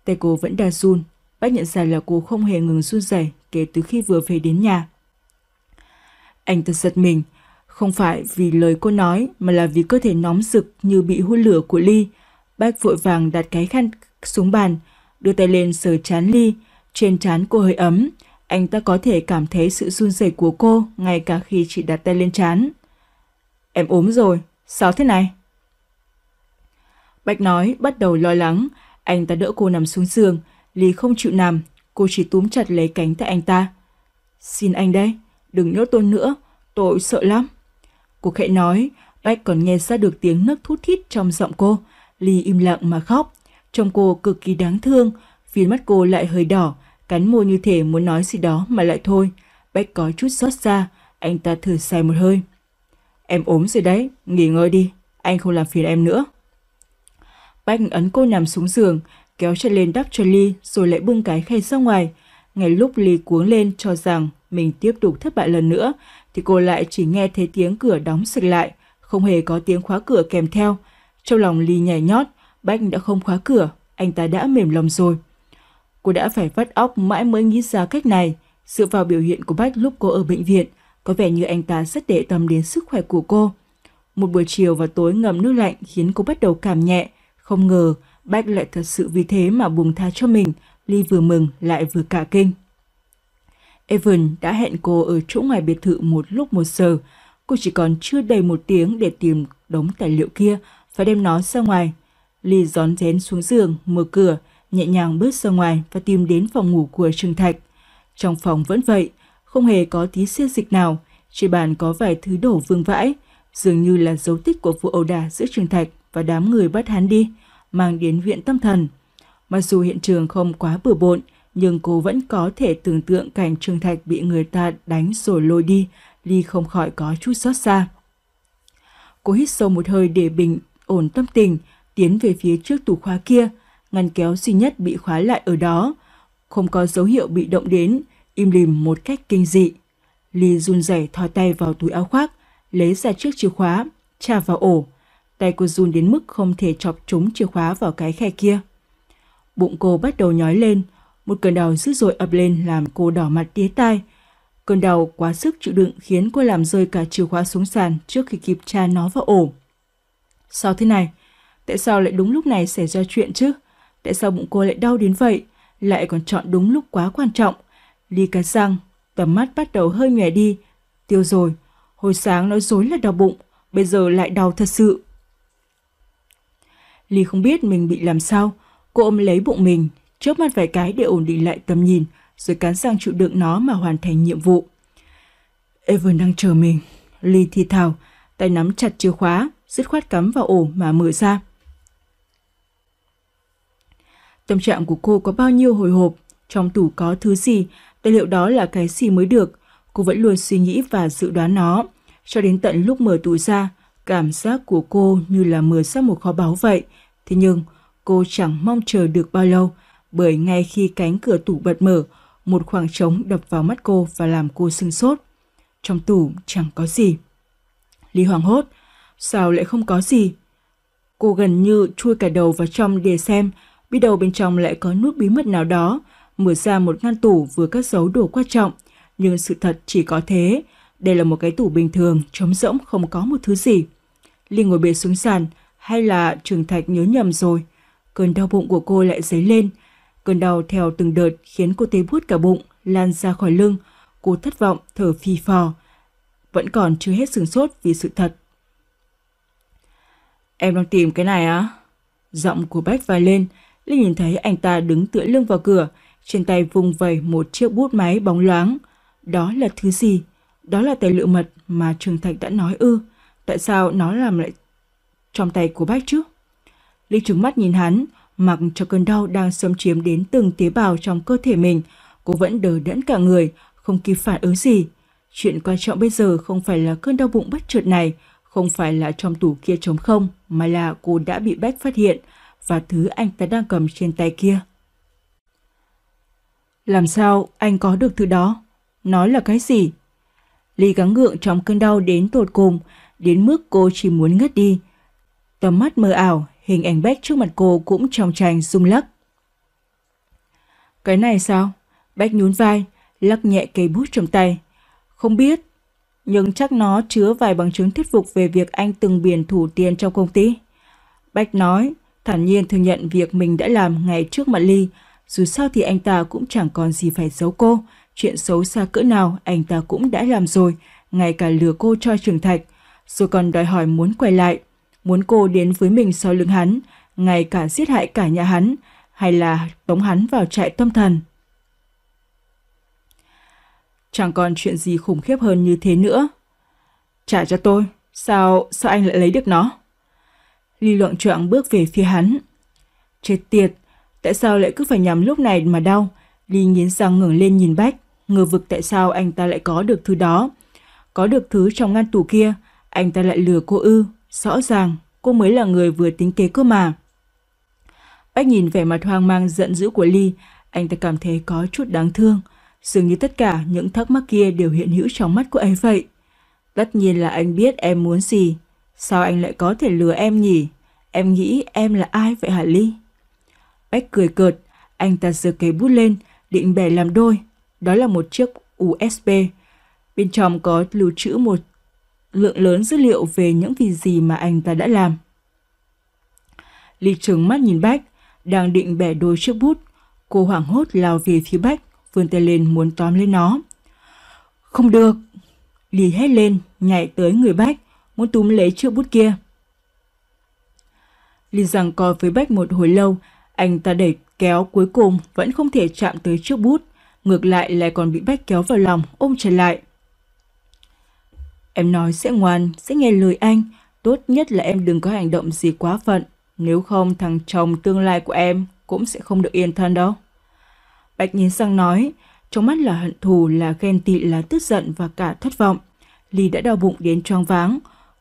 Tay cô vẫn đang run, Bách nhận ra là cô không hề ngừng run rẩy kể từ khi vừa về đến nhà. Anh thật giật mình, không phải vì lời cô nói mà là vì cơ thể nóng rực như bị hút lửa của Ly. Bách vội vàng đặt cái khăn xuống bàn, đưa tay lên sờ chán Ly. Trên chán cô hơi ấm, anh ta có thể cảm thấy sự run rẩy của cô ngay cả khi chỉ đặt tay lên chán. Em ốm rồi, sao thế này? bạch nói bắt đầu lo lắng, anh ta đỡ cô nằm xuống giường, ly không chịu nằm, cô chỉ túm chặt lấy cánh tay anh ta. Xin anh đấy, đừng nhốt tôi nữa, tôi sợ lắm. Cô khẽ nói, Bách còn nghe ra được tiếng nước thút thít trong giọng cô. Ly im lặng mà khóc. Trông cô cực kỳ đáng thương, phiến mắt cô lại hơi đỏ, cắn môi như thể muốn nói gì đó mà lại thôi. Bách có chút xót xa, anh ta thử xài một hơi. Em ốm rồi đấy, nghỉ ngơi đi, anh không làm phiền em nữa. Bách ấn cô nằm xuống giường, kéo chân lên đắp cho Ly rồi lại bưng cái khay ra ngoài. Ngay lúc Ly cuống lên cho rằng mình tiếp tục thất bại lần nữa, thì cô lại chỉ nghe thấy tiếng cửa đóng sực lại, không hề có tiếng khóa cửa kèm theo. Trong lòng Ly nhảy nhót, Bách đã không khóa cửa, anh ta đã mềm lòng rồi. Cô đã phải vắt óc mãi mới nghĩ ra cách này. Dựa vào biểu hiện của Bách lúc cô ở bệnh viện, có vẻ như anh ta rất để tâm đến sức khỏe của cô. Một buổi chiều và tối ngầm nước lạnh khiến cô bắt đầu cảm nhẹ. Không ngờ, Bách lại thật sự vì thế mà buông tha cho mình. Ly vừa mừng lại vừa cả kinh. Evan đã hẹn cô ở chỗ ngoài biệt thự một lúc một giờ. Cô chỉ còn chưa đầy một tiếng để tìm đống tài liệu kia và đem nó ra ngoài. Ly gión rén xuống giường, mở cửa, nhẹ nhàng bước ra ngoài và tìm đến phòng ngủ của Trương Thạch. Trong phòng vẫn vậy, không hề có tí xiết dịch nào, trên bàn có vài thứ đổ vương vãi, dường như là dấu tích của vụ ẩu đả giữa Trương Thạch và đám người bắt hắn đi, mang đến viện tâm thần. Mặc dù hiện trường không quá bừa bộn, nhưng cô vẫn có thể tưởng tượng cảnh Trương Thạch bị người ta đánh rồi lôi đi, Ly không khỏi có chút xót xa. Cô hít sâu một hơi để bình ổn tâm tình, tiến về phía trước tủ khóa kia, ngăn kéo duy nhất bị khóa lại ở đó, không có dấu hiệu bị động đến, im lìm một cách kinh dị. Ly run rẩy thò tay vào túi áo khoác, lấy ra chiếc chìa khóa, tra vào ổ. Tay cô run đến mức không thể chọc trúng chìa khóa vào cái khe kia. Bụng cô bắt đầu nhói lên, một cơn đau dữ dội ập lên làm cô đỏ mặt tía tai. Cơn đau quá sức chịu đựng khiến cô làm rơi cả chìa khóa xuống sàn trước khi kịp tra nó vào ổ. Sao thế này? Tại sao lại đúng lúc này xảy ra chuyện chứ? Tại sao bụng cô lại đau đến vậy? Lại còn chọn đúng lúc quá quan trọng. Ly cái răng, tầm mắt bắt đầu hơi nhòe đi. Tiêu rồi, hồi sáng nói dối là đau bụng, bây giờ lại đau thật sự. Ly không biết mình bị làm sao, cô ôm lấy bụng mình, chớp mắt vài cái để ổn định lại tầm nhìn, rồi cắn răng chịu đựng nó mà hoàn thành nhiệm vụ. Evan đang chờ mình. Lee thi thào, tay nắm chặt chìa khóa, dứt khoát cắm vào ổ mà mở ra. Tâm trạng của cô có bao nhiêu hồi hộp, trong tủ có thứ gì, tài liệu đó là cái gì mới được, cô vẫn luôn suy nghĩ và dự đoán nó. Cho đến tận lúc mở tủ ra, cảm giác của cô như là mở ra một kho báu vậy. Thế nhưng, cô chẳng mong chờ được bao lâu, bởi ngay khi cánh cửa tủ bật mở, một khoảng trống đập vào mắt cô và làm cô sưng sốt. Trong tủ chẳng có gì. Lý hoảng hốt, sao lại không có gì? Cô gần như chui cả đầu vào trong để xem, biết đâu bên trong lại có nút bí mật nào đó, mở ra một ngăn tủ vừa cất giấu đồ quan trọng, nhưng sự thật chỉ có thế, đây là một cái tủ bình thường, trống rỗng không có một thứ gì. Ly ngồi bệt xuống sàn, hay là Trường Thạch nhớ nhầm rồi. Cơn đau bụng của cô lại dấy lên, Cơn đau theo từng đợt khiến cô tê buốt cả bụng, lan ra khỏi lưng. Cô thất vọng, thở phì phò. Vẫn còn chưa hết sừng sốt vì sự thật. Em đang tìm cái này á? Giọng của Bách vài lên, Linh nhìn thấy anh ta đứng tựa lưng vào cửa, trên tay vung vẩy một chiếc bút máy bóng loáng. Đó là thứ gì? Đó là tài liệu mật mà Trường Thạch đã nói ư. Tại sao nó làm lại trong tay của Bách chứ? Linh trừng mắt nhìn hắn, mặc cho cơn đau đang xâm chiếm đến từng tế bào trong cơ thể mình, cô vẫn đờ đẫn cả người, không kịp phản ứng gì. Chuyện quan trọng bây giờ không phải là cơn đau bụng bất chợt này, không phải là trong tủ kia trống không, mà là cô đã bị Bách phát hiện và thứ anh ta đang cầm trên tay kia. Làm sao anh có được thứ đó? Nó là cái gì? Ly gắng gượng trong cơn đau đến tột cùng, đến mức cô chỉ muốn ngất đi. Tầm mắt mờ ảo hình ảnh bách trước mặt cô cũng trong trành rung lắc. Cái này sao? bách nhún vai, lắc nhẹ cây bút trong tay. Không biết, nhưng chắc nó chứa vài bằng chứng thuyết phục về việc anh từng biển thủ tiền trong công ty. Bách nói, thản nhiên thừa nhận việc mình đã làm ngày trước mặt Ly, dù sao thì anh ta cũng chẳng còn gì phải giấu cô, chuyện xấu xa cỡ nào anh ta cũng đã làm rồi, ngay cả lừa cô cho trường thạch, rồi còn đòi hỏi muốn quay lại muốn cô đến với mình sau lưng hắn, ngay cả giết hại cả nhà hắn, hay là tống hắn vào trại tâm thần. Chẳng còn chuyện gì khủng khiếp hơn như thế nữa. Trả cho tôi, sao sao anh lại lấy được nó? Ly luận trọng bước về phía hắn. Chết tiệt, tại sao lại cứ phải nhắm lúc này mà đau? Ly nghiến răng ngẩng lên nhìn Bách, ngờ vực tại sao anh ta lại có được thứ đó. Có được thứ trong ngăn tủ kia, anh ta lại lừa cô ư. Rõ ràng, cô mới là người vừa tính kế cơ mà. Bách nhìn vẻ mặt hoang mang giận dữ của Ly, anh ta cảm thấy có chút đáng thương. Dường như tất cả những thắc mắc kia đều hiện hữu trong mắt của ấy vậy. Tất nhiên là anh biết em muốn gì. Sao anh lại có thể lừa em nhỉ? Em nghĩ em là ai vậy hả Ly? Bách cười cợt, anh ta giơ cây bút lên, định bẻ làm đôi. Đó là một chiếc USB. Bên trong có lưu trữ một lượng lớn dữ liệu về những kỳ gì mà anh ta đã làm. Ly trừng mắt nhìn Bách, đang định bẻ đôi chiếc bút. Cô hoảng hốt lao về phía Bách, vươn tay lên muốn tóm lấy nó. Không được! Ly hét lên, nhảy tới người Bách, muốn túm lấy chiếc bút kia. Ly rằng co với Bách một hồi lâu, anh ta đẩy kéo cuối cùng vẫn không thể chạm tới chiếc bút. Ngược lại lại còn bị Bách kéo vào lòng, ôm trở lại. Em nói sẽ ngoan, sẽ nghe lời anh. Tốt nhất là em đừng có hành động gì quá phận. Nếu không thằng chồng tương lai của em cũng sẽ không được yên thân đâu. Bạch nhìn sang nói, trong mắt là hận thù, là ghen tị, là tức giận và cả thất vọng. Ly đã đau bụng đến choáng váng.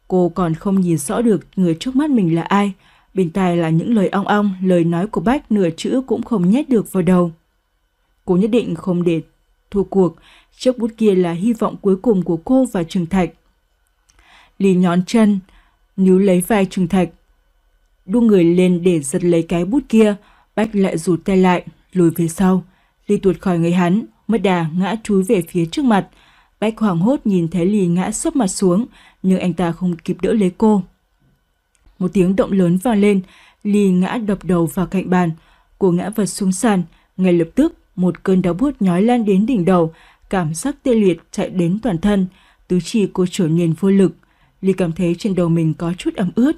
Cô còn không nhìn rõ được người trước mắt mình là ai. Bên tai là những lời ong ong, lời nói của Bách nửa chữ cũng không nhét được vào đầu. Cô nhất định không để thua cuộc. Chiếc bút kia là hy vọng cuối cùng của cô và Trường Thạch. Lý nhón chân, níu lấy vai Trừng Thạch. Đu người lên để giật lấy cái bút kia, Bách lại rụt tay lại, lùi về sau. Lý tuột khỏi người hắn, mất đà ngã chúi về phía trước mặt. Bách hoảng hốt nhìn thấy Lý ngã sấp mặt xuống, nhưng anh ta không kịp đỡ lấy cô. Một tiếng động lớn vang lên, Lý ngã đập đầu vào cạnh bàn. Cô ngã vật xuống sàn, ngay lập tức một cơn đau buốt nhói lan đến đỉnh đầu, cảm giác tê liệt chạy đến toàn thân, tứ chi cô trở nên vô lực, Ly cảm thấy trên đầu mình có chút ẩm ướt.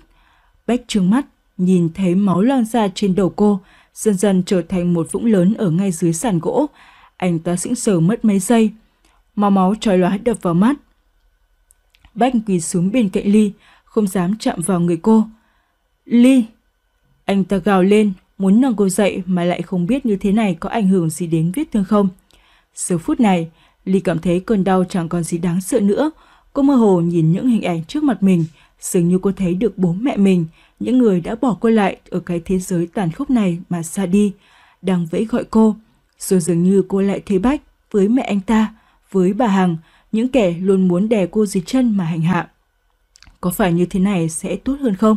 Bách trương mắt, nhìn thấy máu loang ra trên đầu cô, dần dần trở thành một vũng lớn ở ngay dưới sàn gỗ. Anh ta sững sờ mất mấy giây, máu máu trói lóa đập vào mắt. Bách quỳ xuống bên cạnh Ly, không dám chạm vào người cô. Ly! Anh ta gào lên, muốn nâng cô dậy mà lại không biết như thế này có ảnh hưởng gì đến vết thương không. Giờ phút này, Ly cảm thấy cơn đau chẳng còn gì đáng sợ nữa, Cô mơ hồ nhìn những hình ảnh trước mặt mình, dường như cô thấy được bố mẹ mình, những người đã bỏ cô lại ở cái thế giới tàn khốc này mà xa đi, đang vẫy gọi cô. Rồi dường như cô lại thấy Bách với mẹ anh ta, với bà Hằng, những kẻ luôn muốn đè cô dưới chân mà hành hạ. Có phải như thế này sẽ tốt hơn không?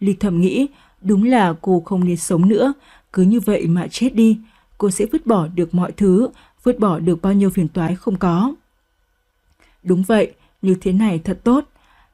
Ly thầm nghĩ, đúng là cô không nên sống nữa, cứ như vậy mà chết đi, cô sẽ vứt bỏ được mọi thứ, vứt bỏ được bao nhiêu phiền toái không có. Đúng vậy, như thế này thật tốt.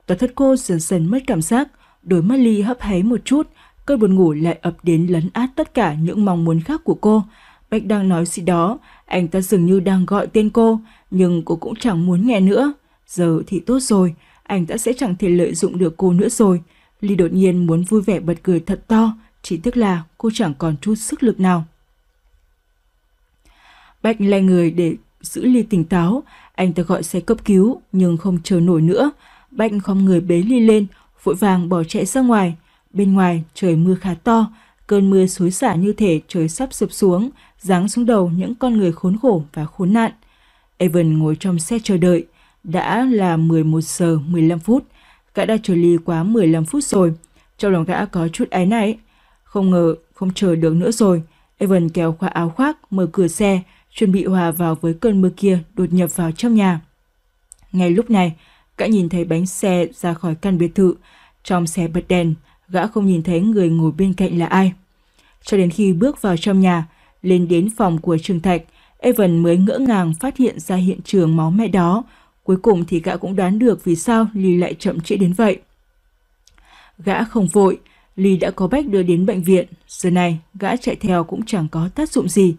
Tòa thất cô dần dần mất cảm giác, đôi mắt Ly hấp háy một chút, cơn buồn ngủ lại ập đến lấn át tất cả những mong muốn khác của cô. Bách đang nói gì đó, anh ta dường như đang gọi tên cô, nhưng cô cũng chẳng muốn nghe nữa. Giờ thì tốt rồi, anh ta sẽ chẳng thể lợi dụng được cô nữa rồi. Ly đột nhiên muốn vui vẻ bật cười thật to, chỉ tức là cô chẳng còn chút sức lực nào. Bách lay người để giữ Ly tỉnh táo, anh ta gọi xe cấp cứu nhưng không chờ nổi nữa. Bách không người bế ly lên, vội vàng bỏ chạy ra ngoài. Bên ngoài trời mưa khá to, cơn mưa xối xả như thể trời sắp sụp xuống, giáng xuống đầu những con người khốn khổ và khốn nạn. Evan ngồi trong xe chờ đợi, đã là 11 giờ 15 phút, gã đã chờ ly quá 15 phút rồi, trong lòng gã có chút áy náy. Không ngờ, không chờ được nữa rồi, Evan kéo khóa áo khoác, mở cửa xe, chuẩn bị hòa vào với cơn mưa kia đột nhập vào trong nhà. Ngay lúc này, gã nhìn thấy bánh xe ra khỏi căn biệt thự, trong xe bật đèn, gã không nhìn thấy người ngồi bên cạnh là ai. Cho đến khi bước vào trong nhà, lên đến phòng của trường Thạch, Evan mới ngỡ ngàng phát hiện ra hiện trường máu mẹ đó. Cuối cùng thì gã cũng đoán được vì sao Ly lại chậm trễ đến vậy. Gã không vội, Ly đã có bách đưa đến bệnh viện. Giờ này, gã chạy theo cũng chẳng có tác dụng gì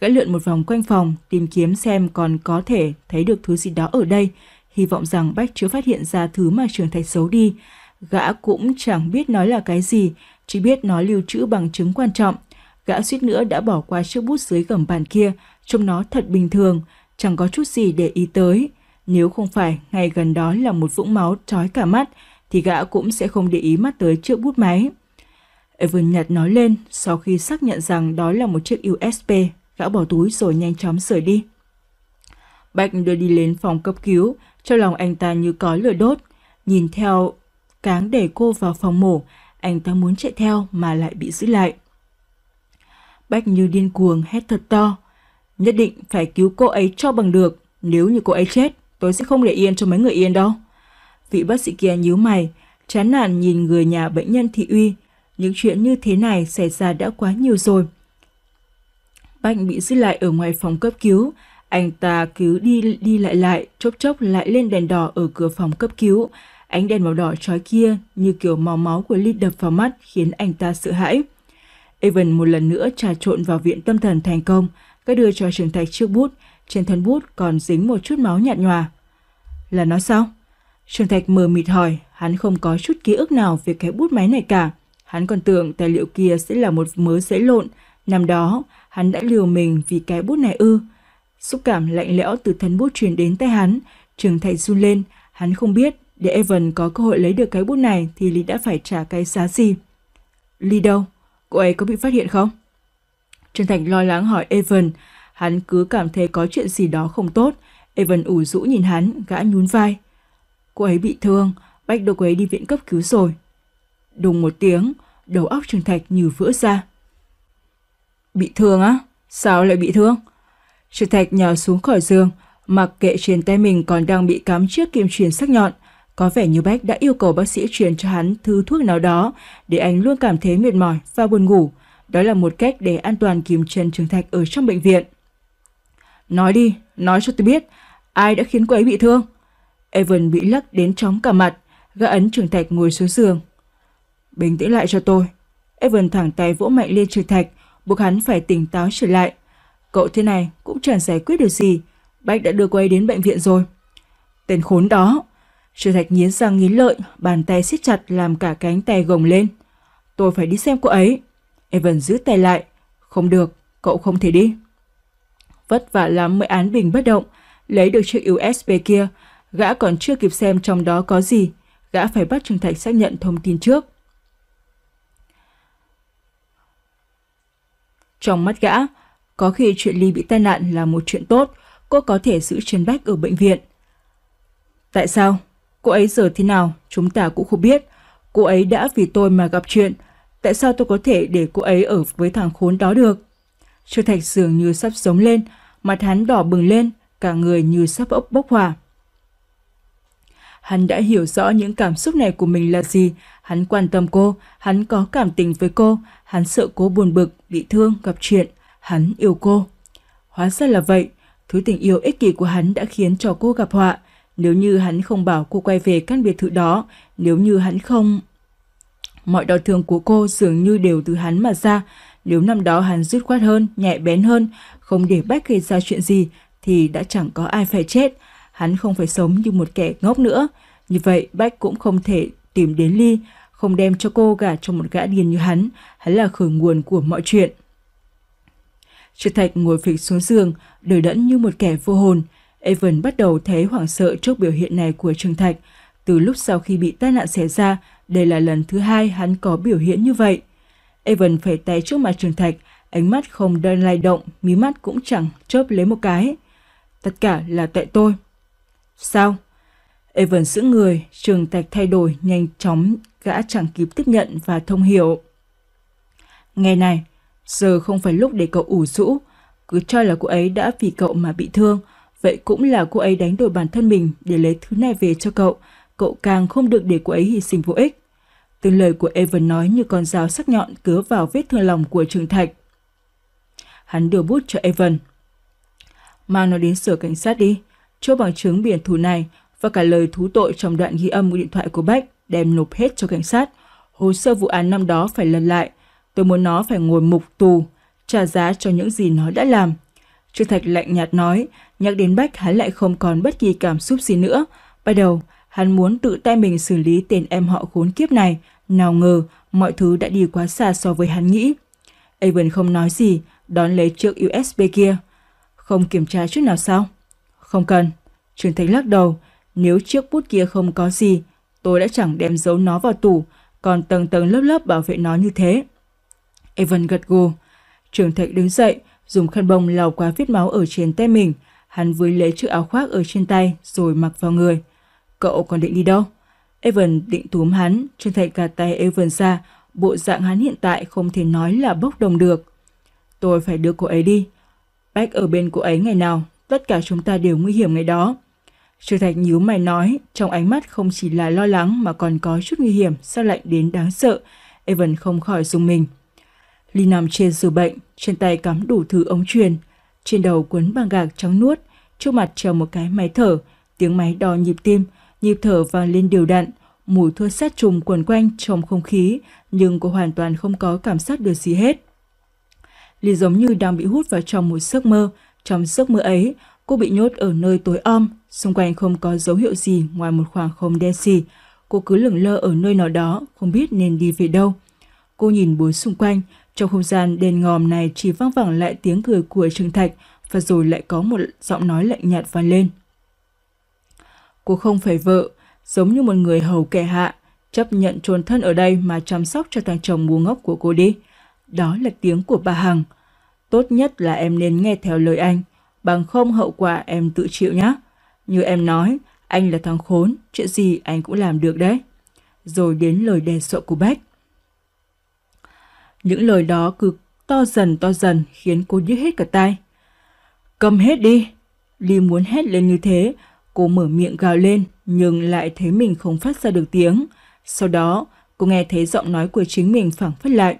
gã lượn một vòng quanh phòng, tìm kiếm xem còn có thể thấy được thứ gì đó ở đây, hy vọng rằng Bách chưa phát hiện ra thứ mà trường thạch xấu đi. Gã cũng chẳng biết nói là cái gì, chỉ biết nó lưu trữ bằng chứng quan trọng. Gã suýt nữa đã bỏ qua chiếc bút dưới gầm bàn kia, trông nó thật bình thường, chẳng có chút gì để ý tới. Nếu không phải ngay gần đó là một vũng máu trói cả mắt, thì gã cũng sẽ không để ý mắt tới chiếc bút máy. Evan nhặt nó lên sau khi xác nhận rằng đó là một chiếc USB Lão bỏ túi rồi nhanh chóng rời đi. Bạch đưa đi đến phòng cấp cứu, trong lòng anh ta như có lửa đốt. Nhìn theo cáng để cô vào phòng mổ, anh ta muốn chạy theo mà lại bị giữ lại. Bách như điên cuồng hét thật to. Nhất định phải cứu cô ấy cho bằng được. Nếu như cô ấy chết, tôi sẽ không để yên cho mấy người yên đâu. Vị bác sĩ kia nhíu mày, chán nản nhìn người nhà bệnh nhân thị uy. Những chuyện như thế này xảy ra đã quá nhiều rồi. Bách bị giữ lại ở ngoài phòng cấp cứu. Anh ta cứ đi đi lại lại, chốc chốc lại lên đèn đỏ ở cửa phòng cấp cứu. Ánh đèn màu đỏ trói kia như kiểu màu máu của Lee đập vào mắt khiến anh ta sợ hãi. Evan một lần nữa trà trộn vào viện tâm thần thành công, các đưa cho trường thạch chiếc bút, trên thân bút còn dính một chút máu nhạt nhòa. Là nó sao? Trường Thạch mờ mịt hỏi, hắn không có chút ký ức nào về cái bút máy này cả. Hắn còn tưởng tài liệu kia sẽ là một mớ dễ lộn. Năm đó, Hắn đã liều mình vì cái bút này ư. Xúc cảm lạnh lẽo từ thân bút truyền đến tay hắn, trường thạch run lên, hắn không biết để Evan có cơ hội lấy được cái bút này thì Lee đã phải trả cái giá gì. Lee đâu? Cô ấy có bị phát hiện không? Trần Thành lo lắng hỏi Evan, hắn cứ cảm thấy có chuyện gì đó không tốt. Evan ủ rũ nhìn hắn, gã nhún vai. Cô ấy bị thương, bách đồ cô ấy đi viện cấp cứu rồi. Đùng một tiếng, đầu óc Trần Thạch như vỡ ra. Bị thương á? Sao lại bị thương? Trịnh Thạch nhào xuống khỏi giường, mặc kệ trên tay mình còn đang bị cắm chiếc kim truyền sắc nhọn. Có vẻ như Bách đã yêu cầu bác sĩ truyền cho hắn thứ thuốc nào đó để anh luôn cảm thấy mệt mỏi và buồn ngủ. Đó là một cách để an toàn kìm chân Trường Thạch ở trong bệnh viện. Nói đi, nói cho tôi biết, ai đã khiến cô ấy bị thương? Evan bị lắc đến chóng cả mặt, gã ấn Trường Thạch ngồi xuống giường. Bình tĩnh lại cho tôi. Evan thẳng tay vỗ mạnh lên Trường Thạch, buộc hắn phải tỉnh táo trở lại. Cậu thế này cũng chẳng giải quyết được gì, Bách đã đưa cô ấy đến bệnh viện rồi. Tên khốn đó, Triệu Thạch nghiến răng nghiến lợi, bàn tay siết chặt làm cả cánh tay gồng lên. Tôi phải đi xem cô ấy. Evan giữ tay lại. Không được, cậu không thể đi. Vất vả lắm mới án bình bất động, lấy được chiếc USB kia, gã còn chưa kịp xem trong đó có gì, gã phải bắt Trương Thạch xác nhận thông tin trước. Trong mắt gã, có khi chuyện Ly bị tai nạn là một chuyện tốt, cô có thể giữ chân Bách ở bệnh viện. Tại sao? Cô ấy giờ thế nào, chúng ta cũng không biết. Cô ấy đã vì tôi mà gặp chuyện, tại sao tôi có thể để cô ấy ở với thằng khốn đó được? Chu Thạch dường như sắp sống lên, mặt hắn đỏ bừng lên, cả người như sắp ốc bốc hỏa. Hắn đã hiểu rõ những cảm xúc này của mình là gì, Hắn quan tâm cô, hắn có cảm tình với cô, hắn sợ cô buồn bực, bị thương, gặp chuyện, hắn yêu cô. Hóa ra là vậy, thứ tình yêu ích kỷ của hắn đã khiến cho cô gặp họa. Nếu như hắn không bảo cô quay về căn biệt thự đó, nếu như hắn không... Mọi đau thương của cô dường như đều từ hắn mà ra. Nếu năm đó hắn dứt khoát hơn, nhẹ bén hơn, không để Bách gây ra chuyện gì, thì đã chẳng có ai phải chết. Hắn không phải sống như một kẻ ngốc nữa. Như vậy, Bách cũng không thể tìm đến Ly, không đem cho cô gả cho một gã điên như hắn, hắn là khởi nguồn của mọi chuyện. Triệu Thạch ngồi phịch xuống giường, đời đẫn như một kẻ vô hồn. Evan bắt đầu thấy hoảng sợ trước biểu hiện này của Trương Thạch. Từ lúc sau khi bị tai nạn xảy ra, đây là lần thứ hai hắn có biểu hiện như vậy. Evan phải tay trước mặt Trương Thạch, ánh mắt không đơn lai động, mí mắt cũng chẳng chớp lấy một cái. Tất cả là tại tôi. Sao? Evan giữ người, trường tạch thay đổi nhanh chóng, gã chẳng kịp tiếp nhận và thông hiểu. Nghe này, giờ không phải lúc để cậu ủ rũ, cứ cho là cô ấy đã vì cậu mà bị thương, vậy cũng là cô ấy đánh đổi bản thân mình để lấy thứ này về cho cậu, cậu càng không được để cô ấy hy sinh vô ích. Từng lời của Evan nói như con dao sắc nhọn cứa vào vết thương lòng của Trường Thạch. Hắn đưa bút cho Evan. Mang nó đến sở cảnh sát đi, chỗ bằng chứng biển thủ này và cả lời thú tội trong đoạn ghi âm của điện thoại của Bách đem nộp hết cho cảnh sát. Hồ sơ vụ án năm đó phải lần lại. Tôi muốn nó phải ngồi mục tù, trả giá cho những gì nó đã làm. Trương Thạch lạnh nhạt nói, nhắc đến Bách hắn lại không còn bất kỳ cảm xúc gì nữa. Bắt đầu, hắn muốn tự tay mình xử lý tên em họ khốn kiếp này. Nào ngờ, mọi thứ đã đi quá xa so với hắn nghĩ. Avon không nói gì, đón lấy chiếc USB kia. Không kiểm tra chút nào sao? Không cần. Trương Thạch lắc đầu, nếu chiếc bút kia không có gì, tôi đã chẳng đem giấu nó vào tủ, còn tầng tầng lớp lớp bảo vệ nó như thế. Evan gật gù. Trường Thạch đứng dậy, dùng khăn bông lau qua vết máu ở trên tay mình. Hắn vưới lấy chiếc áo khoác ở trên tay rồi mặc vào người. Cậu còn định đi đâu? Evan định túm hắn, Trường Thạch gạt tay Evan ra, bộ dạng hắn hiện tại không thể nói là bốc đồng được. Tôi phải đưa cô ấy đi. Bách ở bên cô ấy ngày nào, tất cả chúng ta đều nguy hiểm ngày đó. Trương Thạch nhíu mày nói, trong ánh mắt không chỉ là lo lắng mà còn có chút nguy hiểm, sao lạnh đến đáng sợ. Evan không khỏi dùng mình. Ly nằm trên giường bệnh, trên tay cắm đủ thứ ống truyền, trên đầu quấn băng gạc trắng nuốt, trước mặt treo một cái máy thở, tiếng máy đo nhịp tim, nhịp thở vang lên đều đặn, mùi thuốc sát trùng quẩn quanh trong không khí, nhưng cô hoàn toàn không có cảm giác được gì hết. Ly giống như đang bị hút vào trong một giấc mơ, trong giấc mơ ấy, cô bị nhốt ở nơi tối om, Xung quanh không có dấu hiệu gì ngoài một khoảng không đen xì. Cô cứ lửng lơ ở nơi nào đó, không biết nên đi về đâu. Cô nhìn bốn xung quanh, trong không gian đèn ngòm này chỉ vang vẳng lại tiếng cười của Trương Thạch và rồi lại có một giọng nói lạnh nhạt vang lên. Cô không phải vợ, giống như một người hầu kẻ hạ, chấp nhận trồn thân ở đây mà chăm sóc cho thằng chồng ngu ngốc của cô đi. Đó là tiếng của bà Hằng. Tốt nhất là em nên nghe theo lời anh, bằng không hậu quả em tự chịu nhé. Như em nói, anh là thằng khốn, chuyện gì anh cũng làm được đấy. Rồi đến lời đe dọa của Bách. Những lời đó cứ to dần to dần khiến cô nhức hết cả tay. Cầm hết đi. Ly muốn hét lên như thế, cô mở miệng gào lên nhưng lại thấy mình không phát ra được tiếng. Sau đó, cô nghe thấy giọng nói của chính mình phẳng phất lại.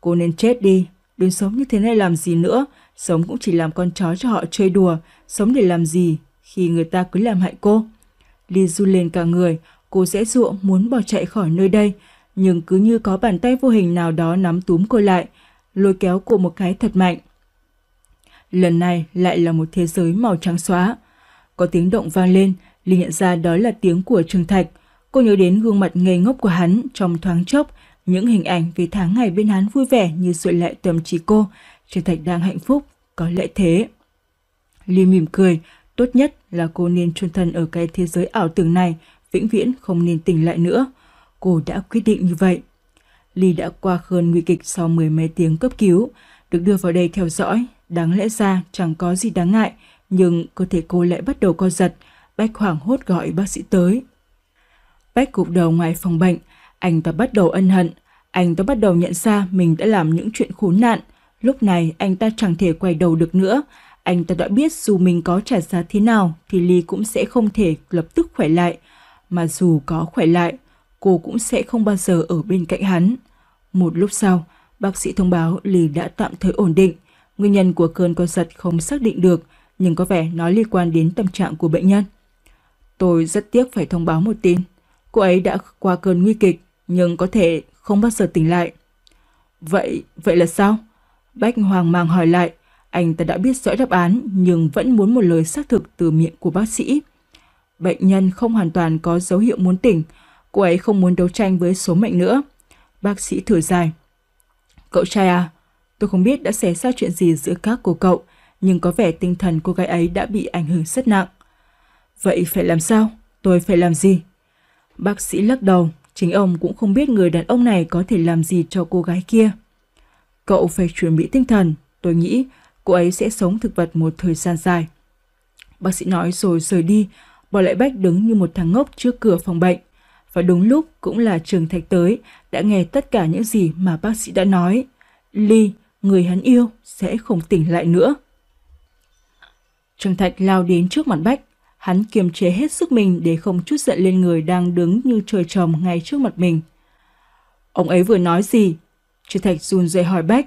Cô nên chết đi, đừng sống như thế này làm gì nữa, sống cũng chỉ làm con chó cho họ chơi đùa, sống để làm gì, khi người ta cứ làm hại cô. Ly run lên cả người, cô sẽ ruộng muốn bỏ chạy khỏi nơi đây, nhưng cứ như có bàn tay vô hình nào đó nắm túm cô lại, lôi kéo cô một cái thật mạnh. Lần này lại là một thế giới màu trắng xóa. Có tiếng động vang lên, Ly nhận ra đó là tiếng của trường Thạch. Cô nhớ đến gương mặt ngây ngốc của hắn trong thoáng chốc, những hình ảnh về tháng ngày bên hắn vui vẻ như sụi lại tâm trí cô. trường Thạch đang hạnh phúc, có lẽ thế. Ly mỉm cười, Tốt nhất là cô nên chôn thân ở cái thế giới ảo tưởng này, vĩnh viễn không nên tỉnh lại nữa. Cô đã quyết định như vậy. Ly đã qua cơn nguy kịch sau mười mấy tiếng cấp cứu, được đưa vào đây theo dõi. Đáng lẽ ra chẳng có gì đáng ngại, nhưng cơ thể cô lại bắt đầu co giật. Bách hoảng hốt gọi bác sĩ tới. Bách cụp đầu ngoài phòng bệnh, anh ta bắt đầu ân hận. Anh ta bắt đầu nhận ra mình đã làm những chuyện khốn nạn. Lúc này anh ta chẳng thể quay đầu được nữa, anh ta đã biết dù mình có trả giá thế nào thì Ly cũng sẽ không thể lập tức khỏe lại. Mà dù có khỏe lại, cô cũng sẽ không bao giờ ở bên cạnh hắn. Một lúc sau, bác sĩ thông báo Ly đã tạm thời ổn định. Nguyên nhân của cơn co giật không xác định được, nhưng có vẻ nó liên quan đến tâm trạng của bệnh nhân. Tôi rất tiếc phải thông báo một tin. Cô ấy đã qua cơn nguy kịch, nhưng có thể không bao giờ tỉnh lại. Vậy, vậy là sao? Bách hoàng mang hỏi lại, anh ta đã biết rõ đáp án nhưng vẫn muốn một lời xác thực từ miệng của bác sĩ. Bệnh nhân không hoàn toàn có dấu hiệu muốn tỉnh, cô ấy không muốn đấu tranh với số mệnh nữa. Bác sĩ thở dài. Cậu trai à, tôi không biết đã xảy ra chuyện gì giữa các cô cậu, nhưng có vẻ tinh thần cô gái ấy đã bị ảnh hưởng rất nặng. Vậy phải làm sao? Tôi phải làm gì? Bác sĩ lắc đầu, chính ông cũng không biết người đàn ông này có thể làm gì cho cô gái kia. Cậu phải chuẩn bị tinh thần, tôi nghĩ cô ấy sẽ sống thực vật một thời gian dài. Bác sĩ nói rồi rời đi, bỏ lại Bách đứng như một thằng ngốc trước cửa phòng bệnh. Và đúng lúc cũng là Trường Thạch tới, đã nghe tất cả những gì mà bác sĩ đã nói. Ly, người hắn yêu, sẽ không tỉnh lại nữa. Trường Thạch lao đến trước mặt Bách. Hắn kiềm chế hết sức mình để không chút giận lên người đang đứng như trời trồng ngay trước mặt mình. Ông ấy vừa nói gì? Trường Thạch run rẩy hỏi Bách.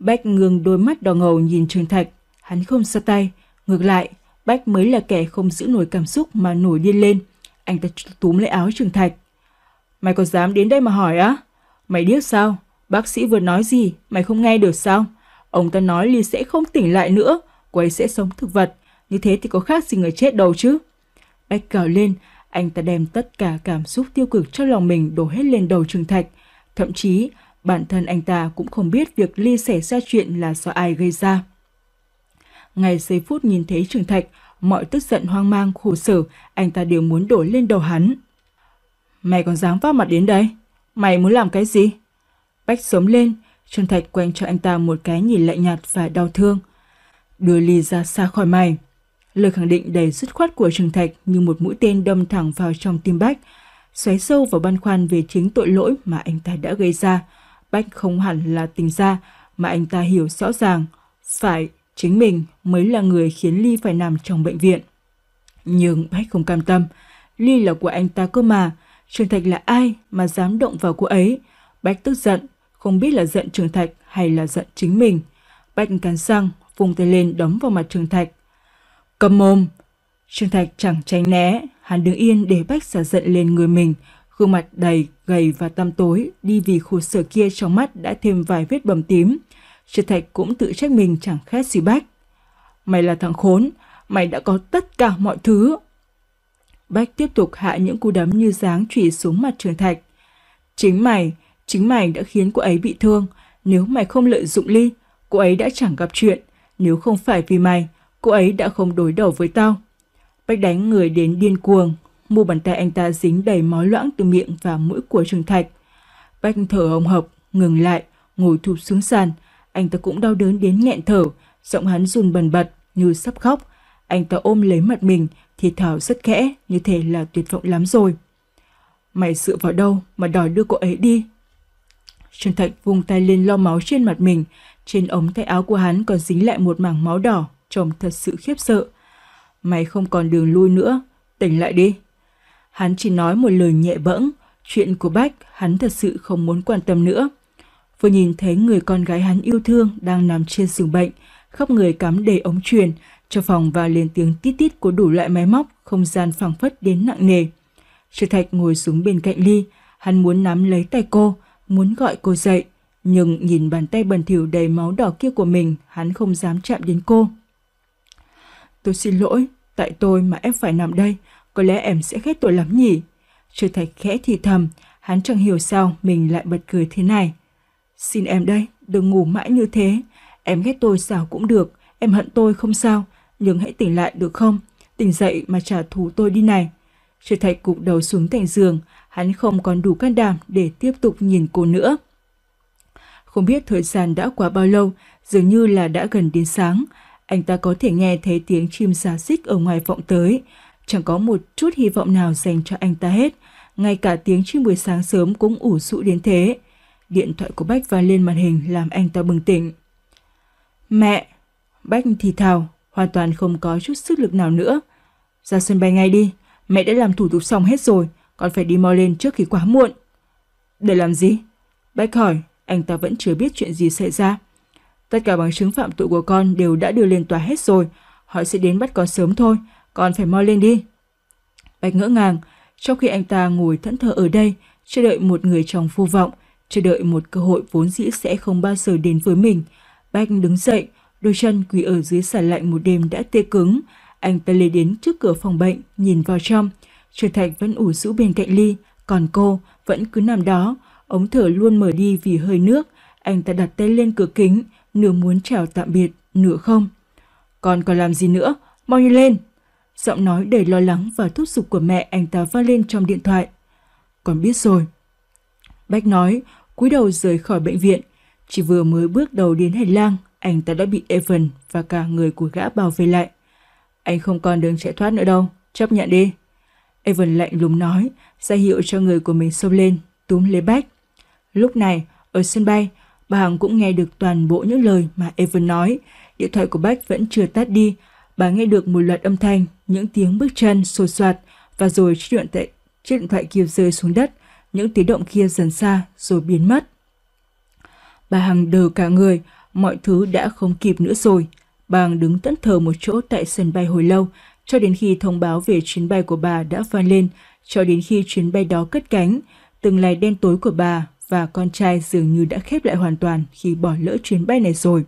Bách ngừng đôi mắt đỏ ngầu nhìn Trường Thạch. Hắn không xa tay. Ngược lại, Bách mới là kẻ không giữ nổi cảm xúc mà nổi điên lên. Anh ta túm lấy áo Trường Thạch. Mày có dám đến đây mà hỏi á? Mày điếc sao? Bác sĩ vừa nói gì? Mày không nghe được sao? Ông ta nói Ly sẽ không tỉnh lại nữa. Cô ấy sẽ sống thực vật. Như thế thì có khác gì người chết đâu chứ? Bách cào lên, anh ta đem tất cả cảm xúc tiêu cực cho lòng mình đổ hết lên đầu Trường Thạch. Thậm chí, Bản thân anh ta cũng không biết việc Ly xảy ra chuyện là do ai gây ra. Ngay giây phút nhìn thấy Trường Thạch, mọi tức giận hoang mang khổ sở, anh ta đều muốn đổ lên đầu hắn. Mày còn dám vác mặt đến đây? Mày muốn làm cái gì? Bách sống lên, trường Thạch quanh cho anh ta một cái nhìn lạnh nhạt và đau thương. Đưa ly ra xa khỏi mày. Lời khẳng định đầy dứt khoát của trường Thạch như một mũi tên đâm thẳng vào trong tim Bách, xoáy sâu vào băn khoăn về chính tội lỗi mà anh ta đã gây ra. Bách không hẳn là tình gia, mà anh ta hiểu rõ ràng. Phải, chính mình mới là người khiến Ly phải nằm trong bệnh viện. Nhưng Bách không cam tâm. Ly là của anh ta cơ mà. Trường Thạch là ai mà dám động vào cô ấy? Bách tức giận, không biết là giận Trường Thạch hay là giận chính mình. Bách cắn răng, vùng tay lên đấm vào mặt Trường Thạch. Cầm mồm! Trường Thạch chẳng tránh né, hắn đứng yên để Bách xả giận lên người mình, Gương mặt đầy, gầy và tăm tối, đi vì khổ sở kia trong mắt đã thêm vài vết bầm tím. Triệt Thạch cũng tự trách mình chẳng khác gì Bách. Mày là thằng khốn, mày đã có tất cả mọi thứ. Bách tiếp tục hạ những cú đấm như dáng chủy xuống mặt Trường Thạch. Chính mày, chính mày đã khiến cô ấy bị thương. Nếu mày không lợi dụng Ly, cô ấy đã chẳng gặp chuyện. Nếu không phải vì mày, cô ấy đã không đối đầu với tao. Bách đánh người đến điên cuồng, mu bàn tay anh ta dính đầy máu loãng từ miệng và mũi của Trường Thạch. Bách thở hồng hộc, ngừng lại, ngồi thụp xuống sàn. Anh ta cũng đau đớn đến nghẹn thở, giọng hắn run bần bật như sắp khóc. Anh ta ôm lấy mặt mình, thì thảo rất khẽ, như thể là tuyệt vọng lắm rồi. Mày dựa vào đâu mà đòi đưa cô ấy đi? Trường Thạch vùng tay lên lo máu trên mặt mình, trên ống tay áo của hắn còn dính lại một mảng máu đỏ, trông thật sự khiếp sợ. Mày không còn đường lui nữa, tỉnh lại đi, Hắn chỉ nói một lời nhẹ bẫng, chuyện của Bách hắn thật sự không muốn quan tâm nữa. Vừa nhìn thấy người con gái hắn yêu thương đang nằm trên giường bệnh, khóc người cắm đầy ống truyền, cho phòng và liền tiếng tít tít của đủ loại máy móc, không gian phẳng phất đến nặng nề. Trừ Thạch ngồi xuống bên cạnh Ly, hắn muốn nắm lấy tay cô, muốn gọi cô dậy, nhưng nhìn bàn tay bẩn thỉu đầy máu đỏ kia của mình, hắn không dám chạm đến cô. Tôi xin lỗi, tại tôi mà ép phải nằm đây, có lẽ em sẽ ghét tôi lắm nhỉ. Trương Thạch khẽ thì thầm, hắn chẳng hiểu sao mình lại bật cười thế này. Xin em đây, đừng ngủ mãi như thế. Em ghét tôi sao cũng được, em hận tôi không sao, nhưng hãy tỉnh lại được không? Tỉnh dậy mà trả thù tôi đi này. Trương Thạch cục đầu xuống thành giường, hắn không còn đủ can đảm để tiếp tục nhìn cô nữa. Không biết thời gian đã qua bao lâu, dường như là đã gần đến sáng. Anh ta có thể nghe thấy tiếng chim xà xích ở ngoài vọng tới. Chẳng có một chút hy vọng nào dành cho anh ta hết, ngay cả tiếng chim buổi sáng sớm cũng ủ rũ đến thế. Điện thoại của Bách vang lên màn hình làm anh ta bừng tỉnh. Mẹ! Bách thì thào, hoàn toàn không có chút sức lực nào nữa. Ra sân bay ngay đi, mẹ đã làm thủ tục xong hết rồi, còn phải đi mau lên trước khi quá muộn. Để làm gì? Bách hỏi, anh ta vẫn chưa biết chuyện gì xảy ra. Tất cả bằng chứng phạm tội của con đều đã đưa lên tòa hết rồi, họ sẽ đến bắt con sớm thôi, con phải mau lên đi. Bạch ngỡ ngàng, trong khi anh ta ngồi thẫn thờ ở đây, chờ đợi một người chồng vô vọng, chờ đợi một cơ hội vốn dĩ sẽ không bao giờ đến với mình. Bạch đứng dậy, đôi chân quỳ ở dưới sàn lạnh một đêm đã tê cứng. Anh ta lê đến trước cửa phòng bệnh, nhìn vào trong. Trần Thạch vẫn ủ rũ bên cạnh Ly, còn cô vẫn cứ nằm đó. Ống thở luôn mở đi vì hơi nước. Anh ta đặt tay lên cửa kính, nửa muốn chào tạm biệt, nửa không. Còn còn làm gì nữa? Mau như lên! giọng nói đầy lo lắng và thúc giục của mẹ anh ta vang lên trong điện thoại. Con biết rồi. Bách nói, cúi đầu rời khỏi bệnh viện. Chỉ vừa mới bước đầu đến hành lang, anh ta đã bị Evan và cả người của gã bảo vệ lại. Anh không còn đường chạy thoát nữa đâu, chấp nhận đi. Evan lạnh lùng nói, ra hiệu cho người của mình xông lên, túm lấy Bách. Lúc này, ở sân bay, bà Hằng cũng nghe được toàn bộ những lời mà Evan nói. Điện thoại của Bách vẫn chưa tắt đi, bà nghe được một loạt âm thanh, những tiếng bước chân sột soạt và rồi chiếc điện thoại, chiếc điện thoại kia rơi xuống đất, những tiếng động kia dần xa rồi biến mất. Bà Hằng đờ cả người, mọi thứ đã không kịp nữa rồi. Bà Hằng đứng tận thờ một chỗ tại sân bay hồi lâu, cho đến khi thông báo về chuyến bay của bà đã vang lên, cho đến khi chuyến bay đó cất cánh, từng lái đen tối của bà và con trai dường như đã khép lại hoàn toàn khi bỏ lỡ chuyến bay này rồi.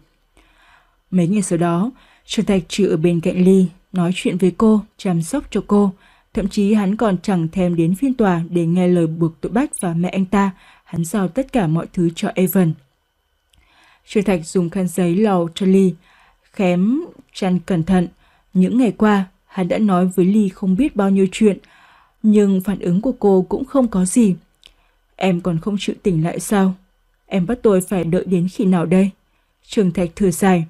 Mấy ngày sau đó, Trần Thạch chỉ ở bên cạnh Ly, nói chuyện với cô, chăm sóc cho cô. Thậm chí hắn còn chẳng thèm đến phiên tòa để nghe lời buộc tội Bách và mẹ anh ta. Hắn giao tất cả mọi thứ cho Evan. Trần Thạch dùng khăn giấy lau cho Ly, khém chăn cẩn thận. Những ngày qua, hắn đã nói với Ly không biết bao nhiêu chuyện, nhưng phản ứng của cô cũng không có gì. Em còn không chịu tỉnh lại sao? Em bắt tôi phải đợi đến khi nào đây? Trường Thạch thừa dài.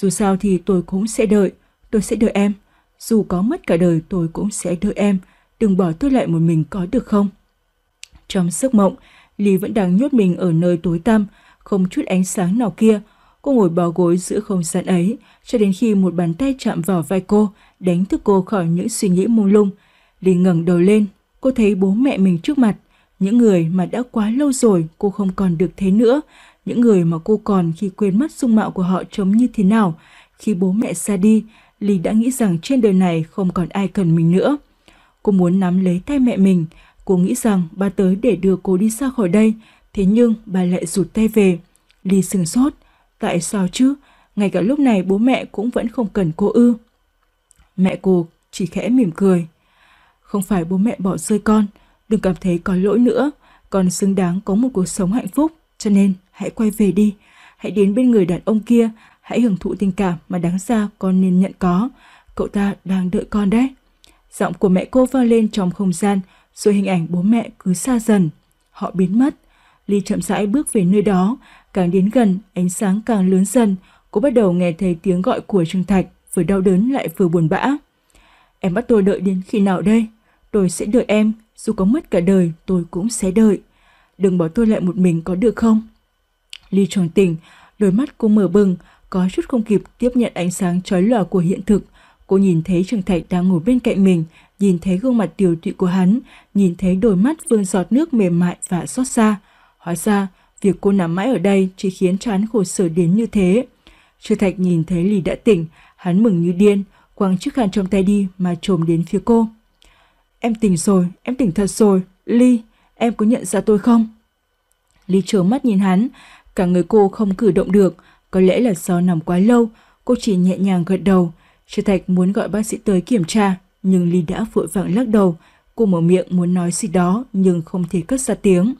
Dù sao thì tôi cũng sẽ đợi, tôi sẽ đợi em. Dù có mất cả đời tôi cũng sẽ đợi em, đừng bỏ tôi lại một mình có được không? Trong giấc mộng, Lý vẫn đang nhốt mình ở nơi tối tăm, không chút ánh sáng nào kia. Cô ngồi bò gối giữa không gian ấy, cho đến khi một bàn tay chạm vào vai cô, đánh thức cô khỏi những suy nghĩ mông lung. Lý ngẩng đầu lên, cô thấy bố mẹ mình trước mặt, những người mà đã quá lâu rồi cô không còn được thấy nữa, những người mà cô còn khi quên mất dung mạo của họ trông như thế nào. Khi bố mẹ ra đi, Ly đã nghĩ rằng trên đời này không còn ai cần mình nữa. Cô muốn nắm lấy tay mẹ mình, cô nghĩ rằng bà tới để đưa cô đi xa khỏi đây, thế nhưng bà lại rụt tay về. Ly sừng sốt, tại sao chứ? Ngay cả lúc này bố mẹ cũng vẫn không cần cô ư. Mẹ cô chỉ khẽ mỉm cười. Không phải bố mẹ bỏ rơi con, đừng cảm thấy có lỗi nữa, con xứng đáng có một cuộc sống hạnh phúc. Cho nên, hãy quay về đi, hãy đến bên người đàn ông kia, hãy hưởng thụ tình cảm mà đáng ra con nên nhận có. Cậu ta đang đợi con đấy. Giọng của mẹ cô vang lên trong không gian, rồi hình ảnh bố mẹ cứ xa dần. Họ biến mất. Ly chậm rãi bước về nơi đó, càng đến gần, ánh sáng càng lớn dần. Cô bắt đầu nghe thấy tiếng gọi của Trương Thạch, vừa đau đớn lại vừa buồn bã. Em bắt tôi đợi đến khi nào đây? Tôi sẽ đợi em, dù có mất cả đời tôi cũng sẽ đợi đừng bỏ tôi lại một mình có được không? Ly tròn tỉnh, đôi mắt cô mở bừng, có chút không kịp tiếp nhận ánh sáng chói lòa của hiện thực. Cô nhìn thấy Trường Thạch đang ngồi bên cạnh mình, nhìn thấy gương mặt tiểu tụy của hắn, nhìn thấy đôi mắt vương giọt nước mềm mại và xót xa. Hóa ra, việc cô nằm mãi ở đây chỉ khiến chán khổ sở đến như thế. Trường Thạch nhìn thấy Ly đã tỉnh, hắn mừng như điên, quăng chiếc khăn trong tay đi mà trồm đến phía cô. Em tỉnh rồi, em tỉnh thật rồi, Ly em có nhận ra tôi không? Lý trở mắt nhìn hắn, cả người cô không cử động được, có lẽ là do nằm quá lâu, cô chỉ nhẹ nhàng gật đầu. Trư Thạch muốn gọi bác sĩ tới kiểm tra, nhưng Lý đã vội vàng lắc đầu. Cô mở miệng muốn nói gì đó nhưng không thể cất ra tiếng.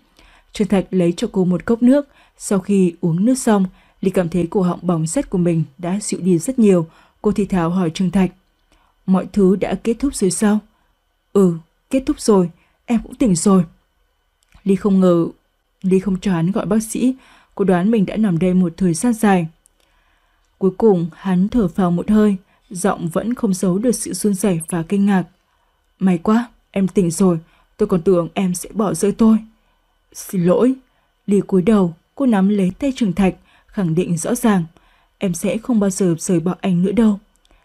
Trư Thạch lấy cho cô một cốc nước. Sau khi uống nước xong, Lý cảm thấy cổ họng bỏng rát của mình đã dịu đi rất nhiều. Cô thì thào hỏi Trương Thạch. Mọi thứ đã kết thúc rồi sao? Ừ, kết thúc rồi. Em cũng tỉnh rồi. Ly không ngờ, Ly không cho hắn gọi bác sĩ, cô đoán mình đã nằm đây một thời gian dài. Cuối cùng, hắn thở phào một hơi, giọng vẫn không giấu được sự run rẩy và kinh ngạc. May quá, em tỉnh rồi, tôi còn tưởng em sẽ bỏ rơi tôi. Xin lỗi. Ly cúi đầu, cô nắm lấy tay Trường Thạch, khẳng định rõ ràng. Em sẽ không bao giờ rời bỏ anh nữa đâu.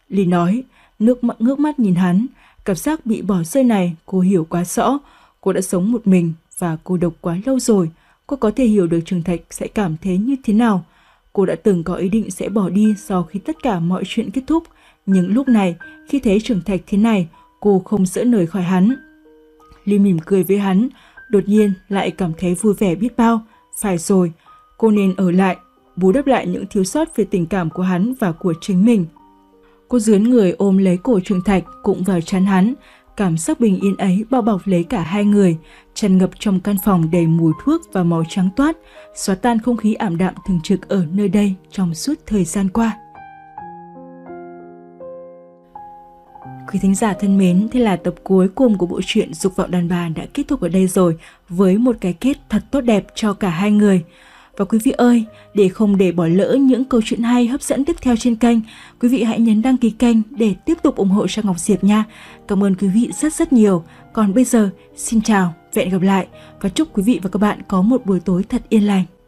Ly nói, nước mắt ngước mắt nhìn hắn. Cảm giác bị bỏ rơi này cô hiểu quá rõ. Cô đã sống một mình, và cô độc quá lâu rồi, cô có thể hiểu được Trường Thạch sẽ cảm thấy như thế nào. Cô đã từng có ý định sẽ bỏ đi sau khi tất cả mọi chuyện kết thúc, nhưng lúc này, khi thấy Trường Thạch thế này, cô không dỡ nổi khỏi hắn. Ly mỉm cười với hắn, đột nhiên lại cảm thấy vui vẻ biết bao. Phải rồi, cô nên ở lại, bù đắp lại những thiếu sót về tình cảm của hắn và của chính mình. Cô dướn người ôm lấy cổ Trường Thạch cũng vào chắn hắn, cảm giác bình yên ấy bao bọc lấy cả hai người, tràn ngập trong căn phòng đầy mùi thuốc và màu trắng toát, xóa tan không khí ảm đạm thường trực ở nơi đây trong suốt thời gian qua. Quý thính giả thân mến, thế là tập cuối cùng của bộ truyện Dục vọng đàn bà đã kết thúc ở đây rồi với một cái kết thật tốt đẹp cho cả hai người. Và quý vị ơi, để không để bỏ lỡ những câu chuyện hay hấp dẫn tiếp theo trên kênh, quý vị hãy nhấn đăng ký kênh để tiếp tục ủng hộ Trang Ngọc Diệp nha. Cảm ơn quý vị rất rất nhiều. Còn bây giờ, xin chào, hẹn gặp lại và chúc quý vị và các bạn có một buổi tối thật yên lành.